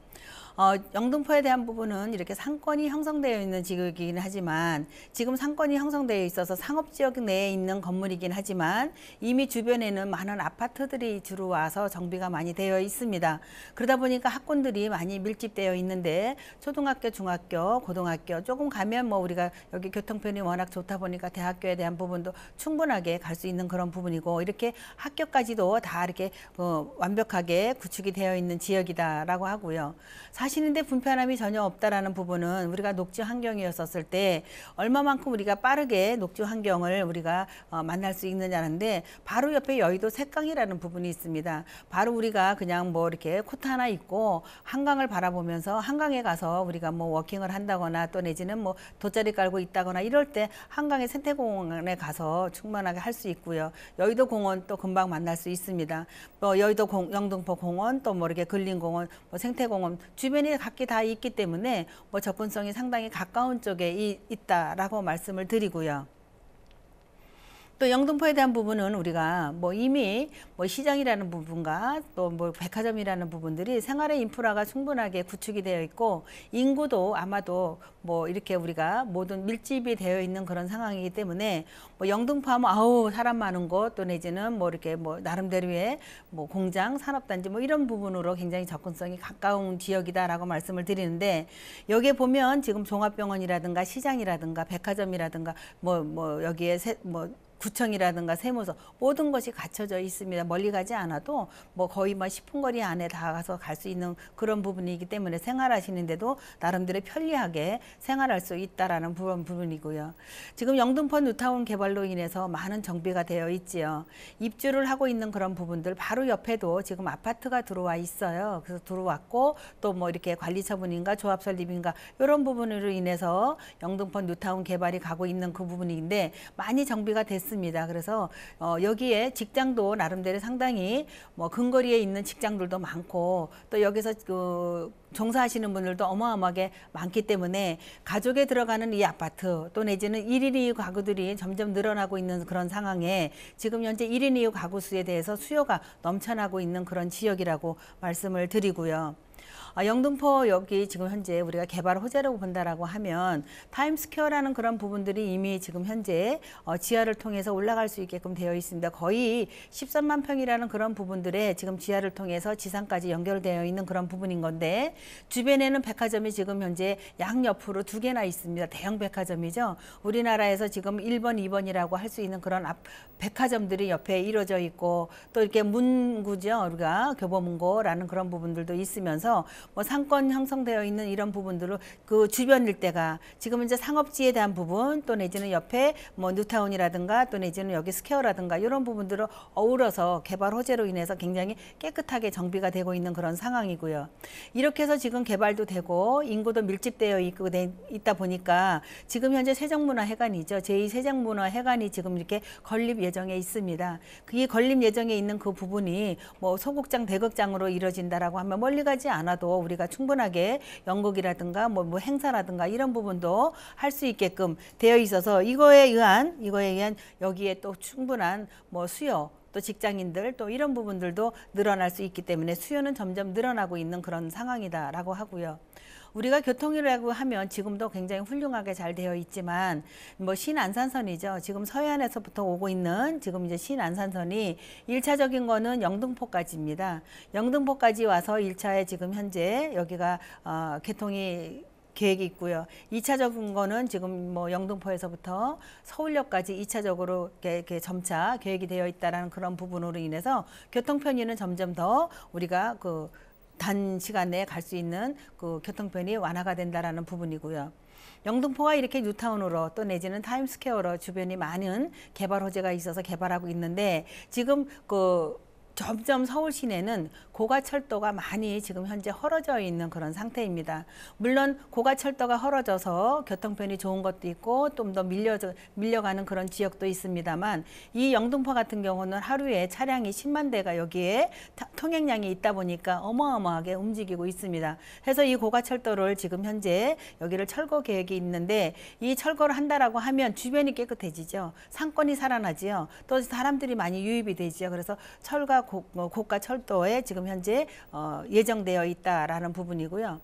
어, 영등포에 대한 부분은 이렇게 상권이 형성되어 있는 지역이긴 하지만 지금 상권이 형성되어 있어서 상업지역 내에 있는 건물이긴 하지만 이미 주변에는 많은 아파트들이 들어 와서 정비가 많이 되어 있습니다. 그러다 보니까 학군들이 많이 밀집되어 있는데 초등학교, 중학교, 고등학교 조금 가면 뭐 우리가 여기 교통편이 워낙 좋다 보니까 대학교에 대한 부분도 충분하게 갈 수 있는 그런 부분이고 이렇게 학교까지도 다 이렇게 어, 완벽하게 구축이 되어 있는 지역이다라고 하고요. 사시는데 불편함이 전혀 없다라는 부분은 우리가 녹지 환경이었었을 때 얼마만큼 우리가 빠르게 녹지 환경을 우리가 어, 만날 수 있느냐는데 바로 옆에 여의도 색강이라는 부분이 있습니다. 바로 우리가 그냥 뭐 이렇게 코트 하나 입고 한강을 바라보면서 한강에 가서 우리가 뭐 워킹을 한다거나 또 내지는 뭐 돗자리 깔고 있다거나 이럴 때 한강의 생태공원에 가서 충만하게할 수 있고요. 여의도 공원 또 금방 만날 수 있습니다. 뭐 여의도 공, 영등포 공원 또 모르게 뭐 근린공원 뭐 생태공원 주 주변에 각기 다 있기 때문에 뭐 접근성이 상당히 가까운 쪽에 있다라고 말씀을 드리고요. 또 영등포에 대한 부분은 우리가 뭐 이미 뭐 시장이라는 부분과 또 뭐 백화점이라는 부분들이 생활의 인프라가 충분하게 구축이 되어 있고 인구도 아마도 뭐 이렇게 우리가 모든 밀집이 되어 있는 그런 상황이기 때문에 뭐 영등포 하면 아우 사람 많은 곳 또 내지는 뭐 이렇게 뭐 나름대로의 뭐 공장 산업단지 뭐 이런 부분으로 굉장히 접근성이 가까운 지역이다라고 말씀을 드리는데 여기에 보면 지금 종합병원이라든가 시장이라든가 백화점이라든가 뭐뭐 뭐 여기에 세, 뭐 구청이라든가 세무서 모든 것이 갖춰져 있습니다. 멀리 가지 않아도 뭐 거의 뭐 10분 거리 안에 다 가서 갈 수 있는 그런 부분이기 때문에 생활하시는데도 나름대로 편리하게 생활할 수 있다라는 그런 부분이고요. 지금 영등포 뉴타운 개발로 인해서 많은 정비가 되어 있지요. 입주를 하고 있는 그런 부분들 바로 옆에도 지금 아파트가 들어와 있어요. 그래서 들어왔고 또 뭐 이렇게 관리처분인가 조합 설립인가 이런 부분으로 인해서 영등포 뉴타운 개발이 가고 있는 그 부분인데 많이 정비가 됐습니다. 많습니다. 그래서 어, 여기에 직장도 나름대로 상당히 뭐 근거리에 있는 직장들도 많고 또 여기서 그 종사하시는 분들도 어마어마하게 많기 때문에 가족에 들어가는 이 아파트 또 내지는 일인 이후 가구들이 점점 늘어나고 있는 그런 상황에 지금 현재 일인 이후 가구 수에 대해서 수요가 넘쳐나고 있는 그런 지역이라고 말씀을 드리고요. 아, 영등포 여기 지금 현재 우리가 개발 호재라고 본다라고 하면 타임스퀘어라는 그런 부분들이 이미 지금 현재 어, 지하를 통해서 올라갈 수 있게끔 되어 있습니다. 거의 13만 평이라는 그런 부분들에 지금 지하를 통해서 지상까지 연결되어 있는 그런 부분인 건데 주변에는 백화점이 지금 현재 양옆으로 두 개나 있습니다. 대형 백화점이죠. 우리나라에서 지금 1번, 2번이라고 할 수 있는 그런 앞 백화점들이 옆에 이루어져 있고 또 이렇게 문구죠. 우리가 교보문고라는 그런 부분들도 있으면서 뭐 상권 형성되어 있는 이런 부분들로 그 주변 일대가 지금 이제 상업지에 대한 부분 또 내지는 옆에 뭐 뉴타운이라든가 또 내지는 여기 스퀘어라든가 이런 부분들을 어우러서 개발 호재로 인해서 굉장히 깨끗하게 정비가 되고 있는 그런 상황이고요. 이렇게 해서 지금 개발도 되고 인구도 밀집되어 있고 있다 보니까 지금 현재 세정문화회관이죠. 제2세정문화회관이 지금 이렇게 건립 예정에 있습니다. 그게 건립 예정에 있는 그 부분이 뭐 소극장 대극장으로 이뤄진다라고 하면 멀리 가지 않아도 우리가 충분하게 연극이라든가 뭐, 뭐 행사라든가 이런 부분도 할 수 있게끔 되어 있어서 이거에 의한 이거에 의한 여기에 또 충분한 뭐 수요 또 직장인들 또 이런 부분들도 늘어날 수 있기 때문에 수요는 점점 늘어나고 있는 그런 상황이다라고 하고요. 우리가 교통이라고 하면 지금도 굉장히 훌륭하게 잘 되어 있지만 뭐 신안산선이죠. 지금 서해안에서부터 오고 있는 지금 이제 신안산선이 일차적인 거는 영등포까지입니다. 영등포까지 와서 일차에 지금 현재 여기가 어, 개통이 계획이 있고요. 2차적인 거는 지금 뭐 영등포에서부터 서울역까지 2차적으로 이렇게, 점차 계획이 되어 있다는 그런 부분으로 인해서 교통 편의는 점점 더 우리가 그 단시간 내에 갈 수 있는 그 교통편이 완화가 된다라는 부분이고요. 영등포가 이렇게 뉴타운으로 또 내지는 타임스퀘어로 주변이 많은 개발 호재가 있어서 개발하고 있는데 지금 그 점점 서울 시내는 고가철도가 많이 지금 현재 헐어져 있는 그런 상태입니다. 물론 고가철도가 헐어져서 교통편이 좋은 것도 있고 좀 더 밀려 밀려가는 그런 지역도 있습니다만 이 영등포 같은 경우는 하루에 차량이 10만 대가 여기에 통행량이 있다 보니까 어마어마하게 움직이고 있습니다. 그래서 이 고가철도를 지금 현재 여기를 철거 계획이 있는데 이 철거를 한다라고 하면 주변이 깨끗해지죠. 상권이 살아나지요. 또 사람들이 많이 유입이 되지요. 그래서 철거 뭐 고가 고 철도에 지금 현재 어, 예정되어 있다라는 부분이고요.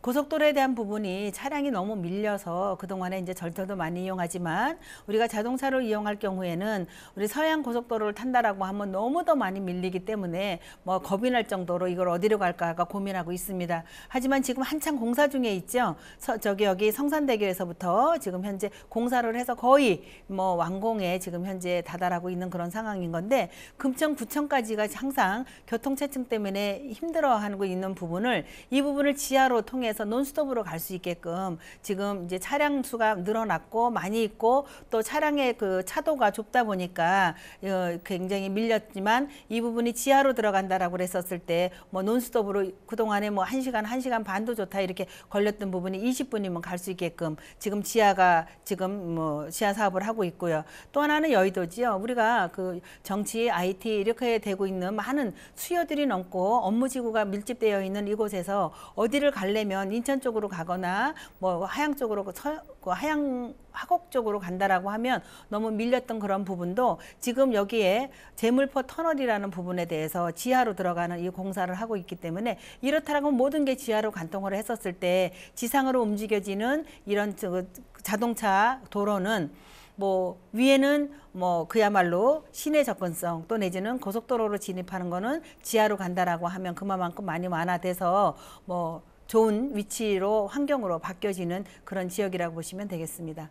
고속도로에 대한 부분이 차량이 너무 밀려서 그동안에 이제 절차도 많이 이용하지만 우리가 자동차로 이용할 경우에는 우리 서양 고속도로를 탄다라고 하면 너무 더 많이 밀리기 때문에 뭐 겁이 날 정도로 이걸 어디로 갈까가 고민하고 있습니다. 하지만 지금 한창 공사 중에 있죠. 서, 저기 여기 성산대교에서부터 지금 현재 공사를 해서 거의 뭐 완공에 지금 현재 다달하고 있는 그런 상황인 건데 금천 구청까지가 항상 교통체증 때문에 힘들어하고 있는 부분을 이 부분을 지하로 통해 방향서 논스톱으로 갈 수 있게끔 지금 이제 차량 수가 늘어났고 많이 있고 또 차량의 그 차도가 좁다 보니까 어, 굉장히 밀렸지만 이 부분이 지하로 들어간다라고 그랬었을 때 뭐 논스톱으로 그동안에 뭐 1시간, 1시간 반도 좋다 이렇게 걸렸던 부분이 20분이면 갈 수 있게끔 지금 지하가 지금 뭐 지하 사업을 하고 있고요. 또 하나는 여의도지요. 우리가 그 정치, IT 이렇게 되고 있는 많은 수요들이 넘고 업무 지구가 밀집되어 있는 이곳에서 어디를 가려면 아면 인천 쪽으로 가거나 뭐 하양 쪽으로 서, 뭐 하양 화곡 쪽으로 간다라고 하면 너무 밀렸던 그런 부분도 지금 여기에 재물포 터널이라는 부분에 대해서 지하로 들어가는 이 공사를 하고 있기 때문에 이렇다라고 모든 게 지하로 간통을 했었을 때 지상으로 움직여지는 이런 저, 자동차 도로는 뭐 위에는 뭐 그야말로 시내 접근성 또 내지는 고속도로로 진입하는 거는 지하로 간다라고 하면 그만큼 많이 완화돼서 뭐 좋은 위치로 환경으로 바뀌어지는 그런 지역이라고 보시면 되겠습니다.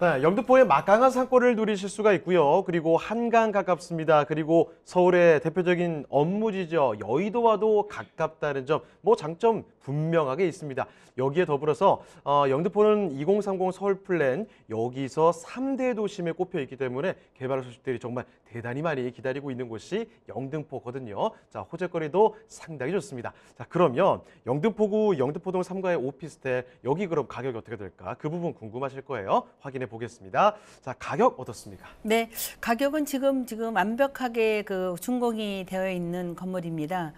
네, 영등포에 막강한 상권을 누리실 수가 있고요. 그리고 한강 가깝습니다. 그리고 서울의 대표적인 업무지죠. 여의도와도 가깝다는 점, 뭐 장점 분명하게 있습니다. 여기에 더불어서 어, 영등포는 2030 서울 플랜 여기서 3대 도심에 꼽혀 있기 때문에 개발 소식들이 정말 대단히 많이 기다리고 있는 곳이 영등포거든요. 자, 호재거리도 상당히 좋습니다. 자, 그러면 영등포구 영등포동 3가의 오피스텔 여기 그럼 가격이 어떻게 될까? 그 부분 궁금하실 거예요. 확인해 보겠습니다. 자, 가격 어떻습니까? 네, 가격은 지금 지금 완벽하게 그 준공이 되어 있는 건물입니다.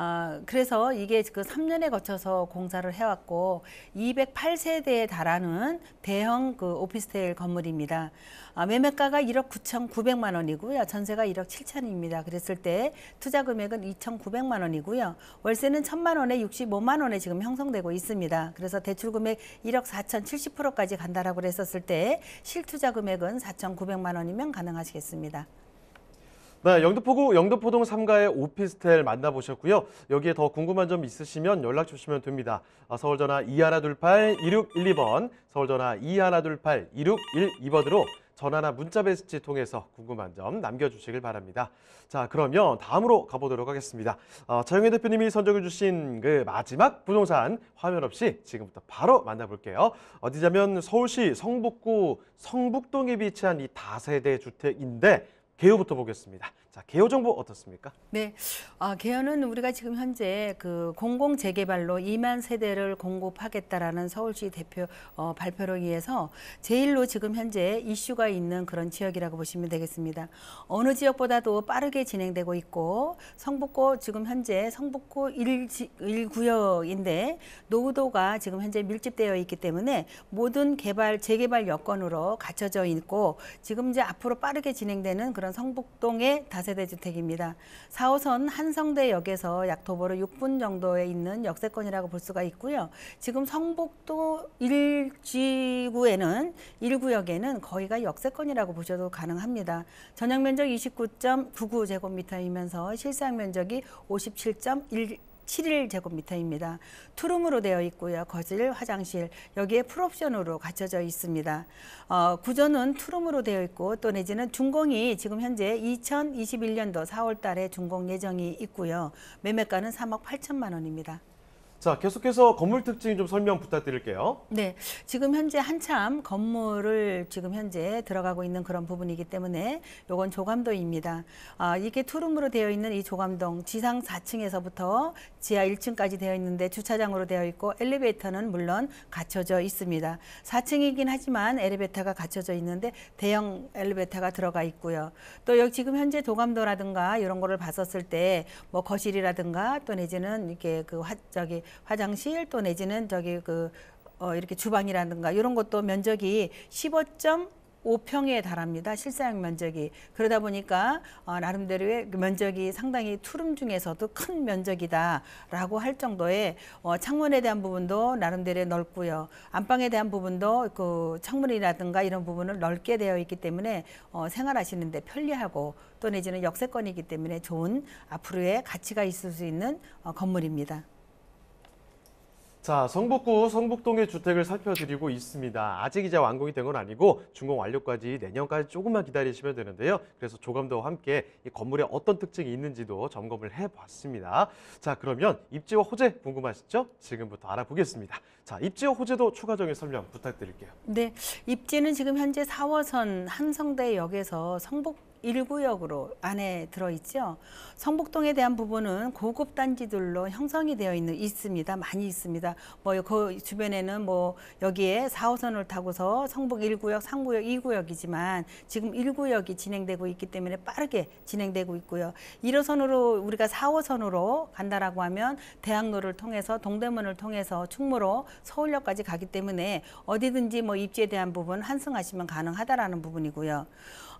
아, 그래서 이게 그 3년에 거쳐서 공사를 해왔고 208세대에 달하는 대형 그 오피스텔 건물입니다. 아, 매매가가 1억 9,900만 원이고요. 전세가 1억 7천입니다. 그랬을 때 투자 금액은 2,900만 원이고요. 월세는 1천만 원에 65만 원에 지금 형성되고 있습니다. 그래서 대출 금액 1억 4천 70%까지 간다라고 그랬었을 때 실투자 금액은 4,900만 원이면 가능하시겠습니다. 네, 영등포구 영등포동 3가의 오피스텔 만나보셨고요. 여기에 더 궁금한 점 있으시면 연락 주시면 됩니다. 아, 서울 전화 2128-2612번, 서울 전화 2128-2612번으로 전화나 문자 메시지 통해서 궁금한 점 남겨주시길 바랍니다. 자, 그러면 다음으로 가보도록 하겠습니다. 어, 차영애 대표님이 선정해주신 그 마지막 부동산 화면 없이 지금부터 바로 만나볼게요. 어디냐면 서울시 성북구 성북동에 위치한 이 다세대 주택인데 개요부터 보겠습니다. 자, 개요 정보 어떻습니까? 네, 아, 개요는 우리가 지금 현재 그 공공 재개발로 2만 세대를 공급하겠다라는 서울시 대표 어, 발표를 위해서 제일로 지금 현재 이슈가 있는 그런 지역이라고 보시면 되겠습니다. 어느 지역보다도 빠르게 진행되고 있고 성북구 지금 현재 성북구 1, 1구역인데 노후도가 지금 현재 밀집되어 있기 때문에 모든 개발 재개발 여건으로 갖춰져 있고 지금 이제 앞으로 빠르게 진행되는 그런 성북동의 다세 다세대 주택입니다. 4호선 한성대역에서 약 도보로 6분 정도에 있는 역세권이라고 볼 수가 있고요. 지금 성북도 1지구에는 1구역에는 거의가 역세권이라고 보셔도 가능합니다. 전용 면적 29.99제곱미터이면서 실상 면적이 57.1 7제곱미터입니다. 일 투룸으로 되어 있고요. 거실, 화장실 여기에 풀옵션으로 갖춰져 있습니다. 어, 구조는 투룸으로 되어 있고 또 내지는 준공이 지금 현재 2021년도 4월 달에 준공 예정이 있고요. 매매가는 3억 8천만 원입니다. 자, 계속해서 건물 특징 좀 설명 부탁드릴게요. 네, 지금 현재 한참 건물을 지금 현재 들어가고 있는 그런 부분이기 때문에 요건 조감도입니다. 아, 이게 투룸으로 되어 있는 이 조감동 지상 4층에서부터 지하 1층까지 되어 있는데 주차장으로 되어 있고 엘리베이터는 물론 갖춰져 있습니다. 4층이긴 하지만 엘리베이터가 갖춰져 있는데 대형 엘리베이터가 들어가 있고요. 또 여기 지금 현재 조감도라든가 이런 거를 봤었을 때 뭐 거실이라든가 또 내지는 이렇게 그 화, 저기 화장실 또 내지는 저기 그 어, 이렇게 주방이라든가 이런 것도 면적이 15점 5평에 달합니다. 실사용 면적이. 그러다 보니까 어, 나름대로의 그 면적이 상당히 투룸 중에서도 큰 면적이다라고 할 정도의 어, 창문에 대한 부분도 나름대로 넓고요. 안방에 대한 부분도 그 창문이라든가 이런 부분을 넓게 되어 있기 때문에 어, 생활하시는데 편리하고 또 내지는 역세권이기 때문에 좋은 앞으로의 가치가 있을 수 있는 어, 건물입니다. 자, 성북구 성북동의 주택을 살펴드리고 있습니다. 아직 이제 완공이 된 건 아니고 준공 완료까지 내년까지 조금만 기다리시면 되는데요. 그래서 조감도와 함께 이 건물에 어떤 특징이 있는지도 점검을 해봤습니다. 자, 그러면 입지와 호재 궁금하시죠? 지금부터 알아보겠습니다. 자, 입지와 호재도 추가적인 설명 부탁드릴게요. 네, 입지는 지금 현재 4호선 한성대역에서 성북 1구역으로 안에 들어있죠. 성북동에 대한 부분은 고급 단지들로 형성이 되어 있는 있습니다. 많이 있습니다. 뭐 그 주변에는 뭐 여기에 4호선을 타고서 성북 1구역, 3구역, 2구역이지만 지금 1구역이 진행되고 있기 때문에 빠르게 진행되고 있고요. 1호선으로 우리가 4호선으로 간다라고 하면 대학로를 통해서 동대문을 통해서 충무로 서울역까지 가기 때문에 어디든지 뭐 입지에 대한 부분 환승하시면 가능하다라는 부분이고요.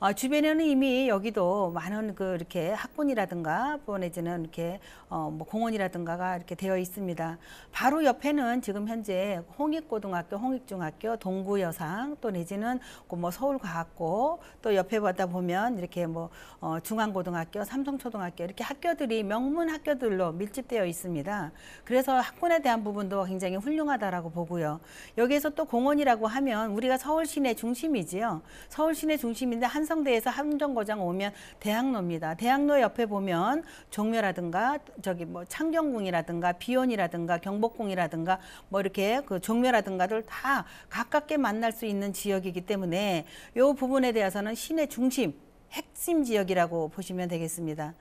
어, 주변에는 이미 여기도 많은 그 이렇게 학군이라든가 보내지는 이렇게 어, 뭐 공원이라든가가 이렇게 되어 있습니다. 바로 옆에는 지금 현재 홍익고등학교, 홍익중학교, 동구여상 또 내지는 그 뭐 서울과학고 또 옆에 보다 보면 이렇게 뭐 어, 중앙고등학교, 삼성초등학교 이렇게 학교들이 명문 학교들로 밀집되어 있습니다. 그래서 학군에 대한 부분도 굉장히 훌륭하다라고 보고요. 여기에서 또 공원이라고 하면 우리가 서울 시내 중심이지요. 서울 시내 중심인데 한 한성대에서 함정거장 오면 대학로입니다. 대학로 옆에 보면 종묘라든가 저기 뭐 창경궁이라든가 비원이라든가 경복궁이라든가 뭐 이렇게 그 종묘라든가를 다 가깝게 만날 수 있는 지역이기 때문에 요 부분에 대해서는 시내 중심 핵심 지역이라고 보시면 되겠습니다.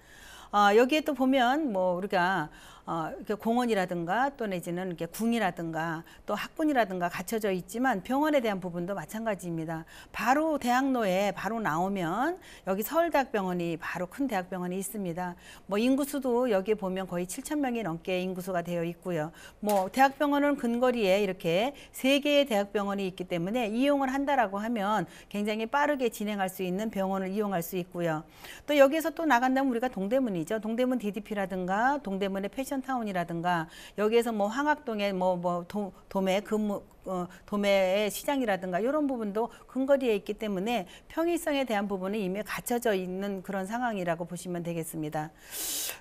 어, 여기에 또 보면 뭐 우리가 어, 이렇게 공원이라든가 또 내지는 이렇게 궁이라든가 또 학군이라든가 갖춰져 있지만 병원에 대한 부분도 마찬가지입니다. 바로 대학로에 바로 나오면 여기 서울대학병원이 바로 큰 대학병원이 있습니다. 뭐 인구수도 여기 보면 거의 7천 명이 넘게 인구수가 되어 있고요. 뭐 대학병원은 근거리에 이렇게 세 개의 대학병원이 있기 때문에 이용을 한다라고 하면 굉장히 빠르게 진행할 수 있는 병원을 이용할 수 있고요. 또 여기에서 또 나간다면 우리가 동대문이죠. 동대문 DDP라든가 동대문의 패션 포천타운이라든가 여기에서 뭐 황학동에 뭐뭐 뭐 도매 근무 어, 도매의 시장이라든가 이런 부분도 근거리에 있기 때문에 평일성에 대한 부분은 이미 갖춰져 있는 그런 상황이라고 보시면 되겠습니다.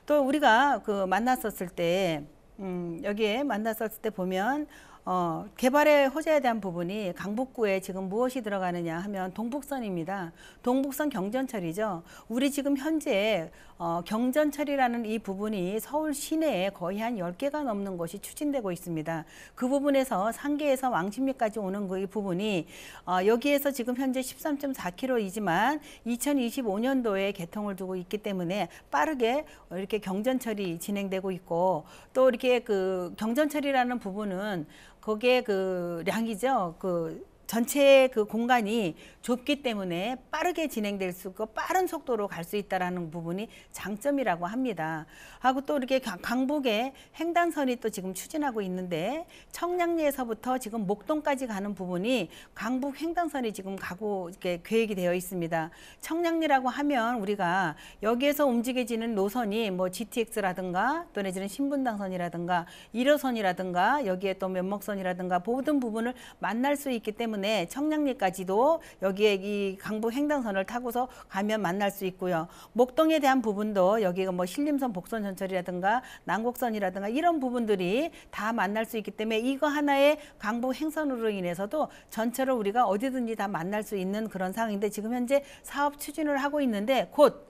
또 우리가 그 만났었을 때 음, 여기에 만났었을 때 보면 어, 개발의 호재에 대한 부분이 강북구에 지금 무엇이 들어가느냐 하면 동북선입니다. 동북선 경전철이죠. 우리 지금 현재 어, 경전철이라는 이 부분이 서울 시내에 거의 한 10개가 넘는 것이 추진되고 있습니다. 그 부분에서 상계에서 왕십리까지 오는 그이 부분이 어, 여기에서 지금 현재 13.4km이지만 2025년도에 개통을 두고 있기 때문에 빠르게 이렇게 경전철이 진행되고 있고 또 이렇게 그 경전철이라는 부분은 거기에 그 량이죠. 그 전체 그 공간이 좁기 때문에 빠르게 진행될 수 있고 그 빠른 속도로 갈 수 있다라는 부분이 장점이라고 합니다. 하고 또 이렇게 강북에 횡단선이 또 지금 추진하고 있는데 청량리에서부터 지금 목동까지 가는 부분이 강북 횡단선이 지금 가고 이렇게 계획이 되어 있습니다. 청량리라고 하면 우리가 여기에서 움직여지는 노선이 뭐 GTX라든가 또 내지는 신분당선이라든가 1호선이라든가 여기에 또 면목선이라든가 모든 부분을 만날 수 있기 때문에 때문에 청량리까지도 여기에 이 강북 횡단선을 타고서 가면 만날 수 있고요. 목동에 대한 부분도 여기가 뭐 신림선 복선 전철이라든가 난곡선이라든가 이런 부분들이 다 만날 수 있기 때문에 이거 하나의 강북 행선으로 인해서도 전철을 우리가 어디든지 다 만날 수 있는 그런 상황인데 지금 현재 사업 추진을 하고 있는데 곧곧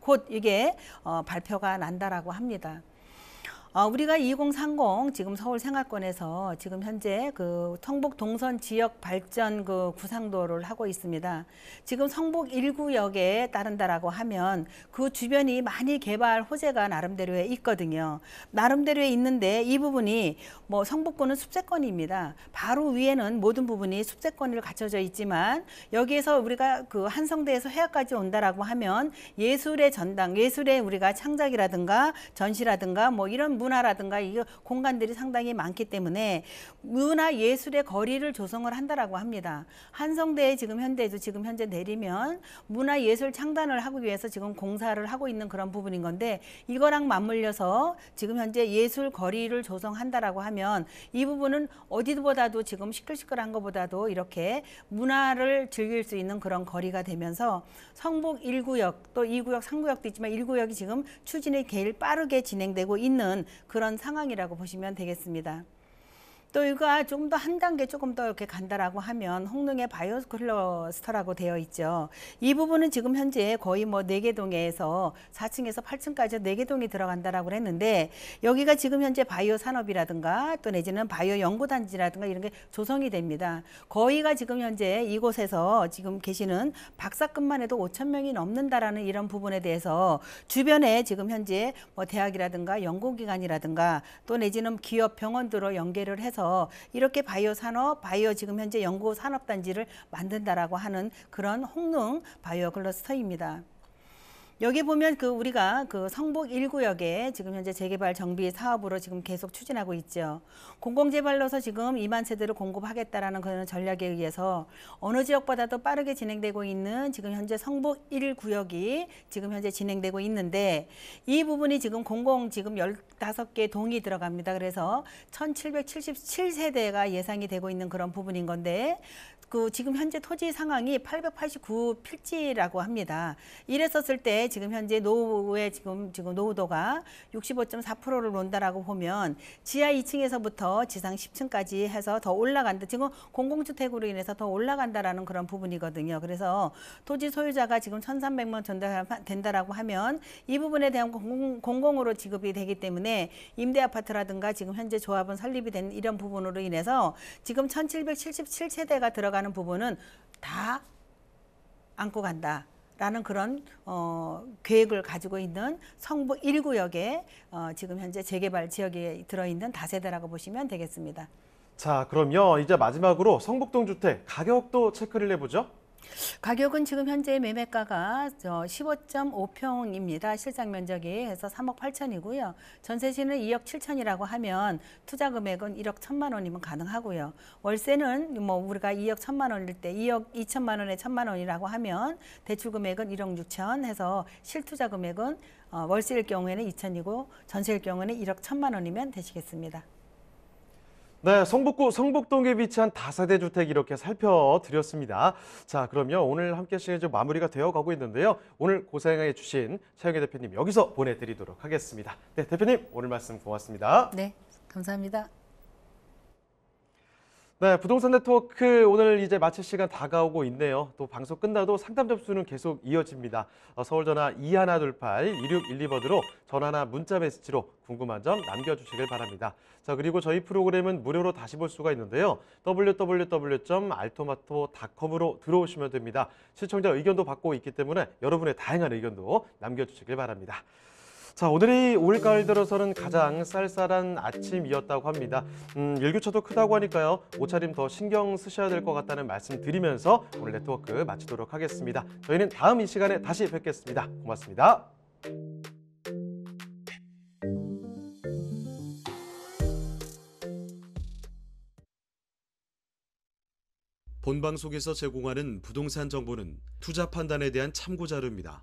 곧 이게 어, 발표가 난다라고 합니다. 어, 우리가 2030 지금 서울 생활권에서 지금 현재 그 성북 동선 지역 발전 그 구상도를 하고 있습니다. 지금 성북 1구역에 따른다라고 하면 그 주변이 많이 개발 호재가 나름대로에 있거든요. 나름대로에 있는데 이 부분이 뭐 성북구는 숲세권입니다. 바로 위에는 모든 부분이 숲세권으로 갖춰져 있지만 여기에서 우리가 그 한성대에서 해역까지 온다라고 하면 예술의 전당, 예술의 우리가 창작이라든가 전시라든가 뭐 이런 문화라든가 이 공간들이 상당히 많기 때문에 문화 예술의 거리를 조성을 한다라고 합니다. 한성대에 지금 현대에도 지금 현재 내리면 문화 예술 창단을 하기 위해서 지금 공사를 하고 있는 그런 부분인 건데 이거랑 맞물려서 지금 현재 예술 거리를 조성한다라고 하면 이 부분은 어디보다도 지금 시끌시끌한 것보다도 이렇게 문화를 즐길 수 있는 그런 거리가 되면서 성북 1구역 또 2구역, 3구역도 있지만 1구역이 지금 추진이 제일 빠르게 진행되고 있는 그런 상황이라고 보시면 되겠습니다. 또 이거 조금 아, 더한 단계 조금 더 이렇게 간다라고 하면 홍릉의 바이오 클러스터라고 되어 있죠. 이 부분은 지금 현재 거의 뭐 네개 동에서 4층에서 8층까지 네개 동이 들어간다라고 했는데 여기가 지금 현재 바이오 산업이라든가 또 내지는 바이오 연구단지라든가 이런 게 조성이 됩니다. 거의가 지금 현재 이곳에서 지금 계시는 박사급만 해도 5천 명이 넘는다라는 이런 부분에 대해서 주변에 지금 현재 뭐 대학이라든가 연구기관이라든가 또 내지는 기업 병원들로 연계를 해서 해서 이렇게 바이오 산업, 바이오 지금 현재 연구 산업단지를 만든다라고 하는 그런 홍릉 바이오 글러스터입니다 여기 보면 그 우리가 그 성북 1구역에 지금 현재 재개발 정비 사업으로 지금 계속 추진하고 있죠. 공공재발로서 지금 2만 세대를 공급하겠다라는 그런 전략에 의해서 어느 지역보다도 빠르게 진행되고 있는 지금 현재 성북 1구역이 지금 현재 진행되고 있는데 이 부분이 지금 공공 지금 15개 동이 들어갑니다. 그래서 1777세대가 예상이 되고 있는 그런 부분인 건데 그 지금 현재 토지 상황이 889 필지라고 합니다. 이랬었을 때 지금 현재 노후에 지금 지금 노후도가 65.4%를 논다라고 보면 지하 2층에서부터 지상 10층까지 해서 더 올라간다. 지금 공공주택으로 인해서 더 올라간다라는 그런 부분이거든요. 그래서 토지 소유자가 지금 1,300만 전달된다라고 하면 이 부분에 대한 공공, 으로 지급이 되기 때문에 임대 아파트라든가 지금 현재 조합은 설립이 된 이런 부분으로 인해서 지금 1,777세대가 들어가는 부분은 다 안고 간다. 라는 그런 어, 계획을 가지고 있는 성북 1구역에 어, 지금 현재 재개발 지역에 들어있는 다세대라고 보시면 되겠습니다. 자, 그럼요. 이제 마지막으로 성북동 주택 가격도 체크를 해보죠. 가격은 지금 현재 매매가가 15.5평입니다. 실상 면적이 해서 3억 8천이고요. 전세시는 2억 7천이라고 하면 투자 금액은 1억 1천만 원이면 가능하고요. 월세는 뭐 우리가 2억 1천만 원일 때 2억 2천만 원에 1천만 원이라고 하면 대출 금액은 1억 6천 해서 실투자 금액은 어, 월세일 경우에는 2천이고 전세일 경우에는 1억 1천만 원이면 되시겠습니다. 네, 성북구 성북동에 위치한 다세대 주택 이렇게 살펴드렸습니다. 자, 그럼요. 오늘 함께 시간 마무리가 되어 가고 있는데요. 오늘 고생해 주신 차영애 대표님 여기서 보내드리도록 하겠습니다. 네, 대표님 오늘 말씀 고맙습니다. 네, 감사합니다. 네, 부동산 네트워크 오늘 이제 마칠 시간 다가오고 있네요. 또 방송 끝나도 상담 접수는 계속 이어집니다. 어, 서울 전화 2128 2612번으로 전화나 문자 메시지로 궁금한 점 남겨주시길 바랍니다. 자, 그리고 저희 프로그램은 무료로 다시 볼 수가 있는데요. www.altomato.com으로 들어오시면 됩니다. 시청자 의견도 받고 있기 때문에 여러분의 다양한 의견도 남겨주시길 바랍니다. 자 오늘이 올가을 들어서는 가장 쌀쌀한 아침이었다고 합니다 음, 일교차도 크다고 하니까요 옷차림 더 신경 쓰셔야 될 것 같다는 말씀 드리면서 오늘 네트워크 마치도록 하겠습니다 저희는 다음 이 시간에 다시 뵙겠습니다 고맙습니다 본 방송에서 제공하는 부동산 정보는 투자 판단에 대한 참고 자료입니다.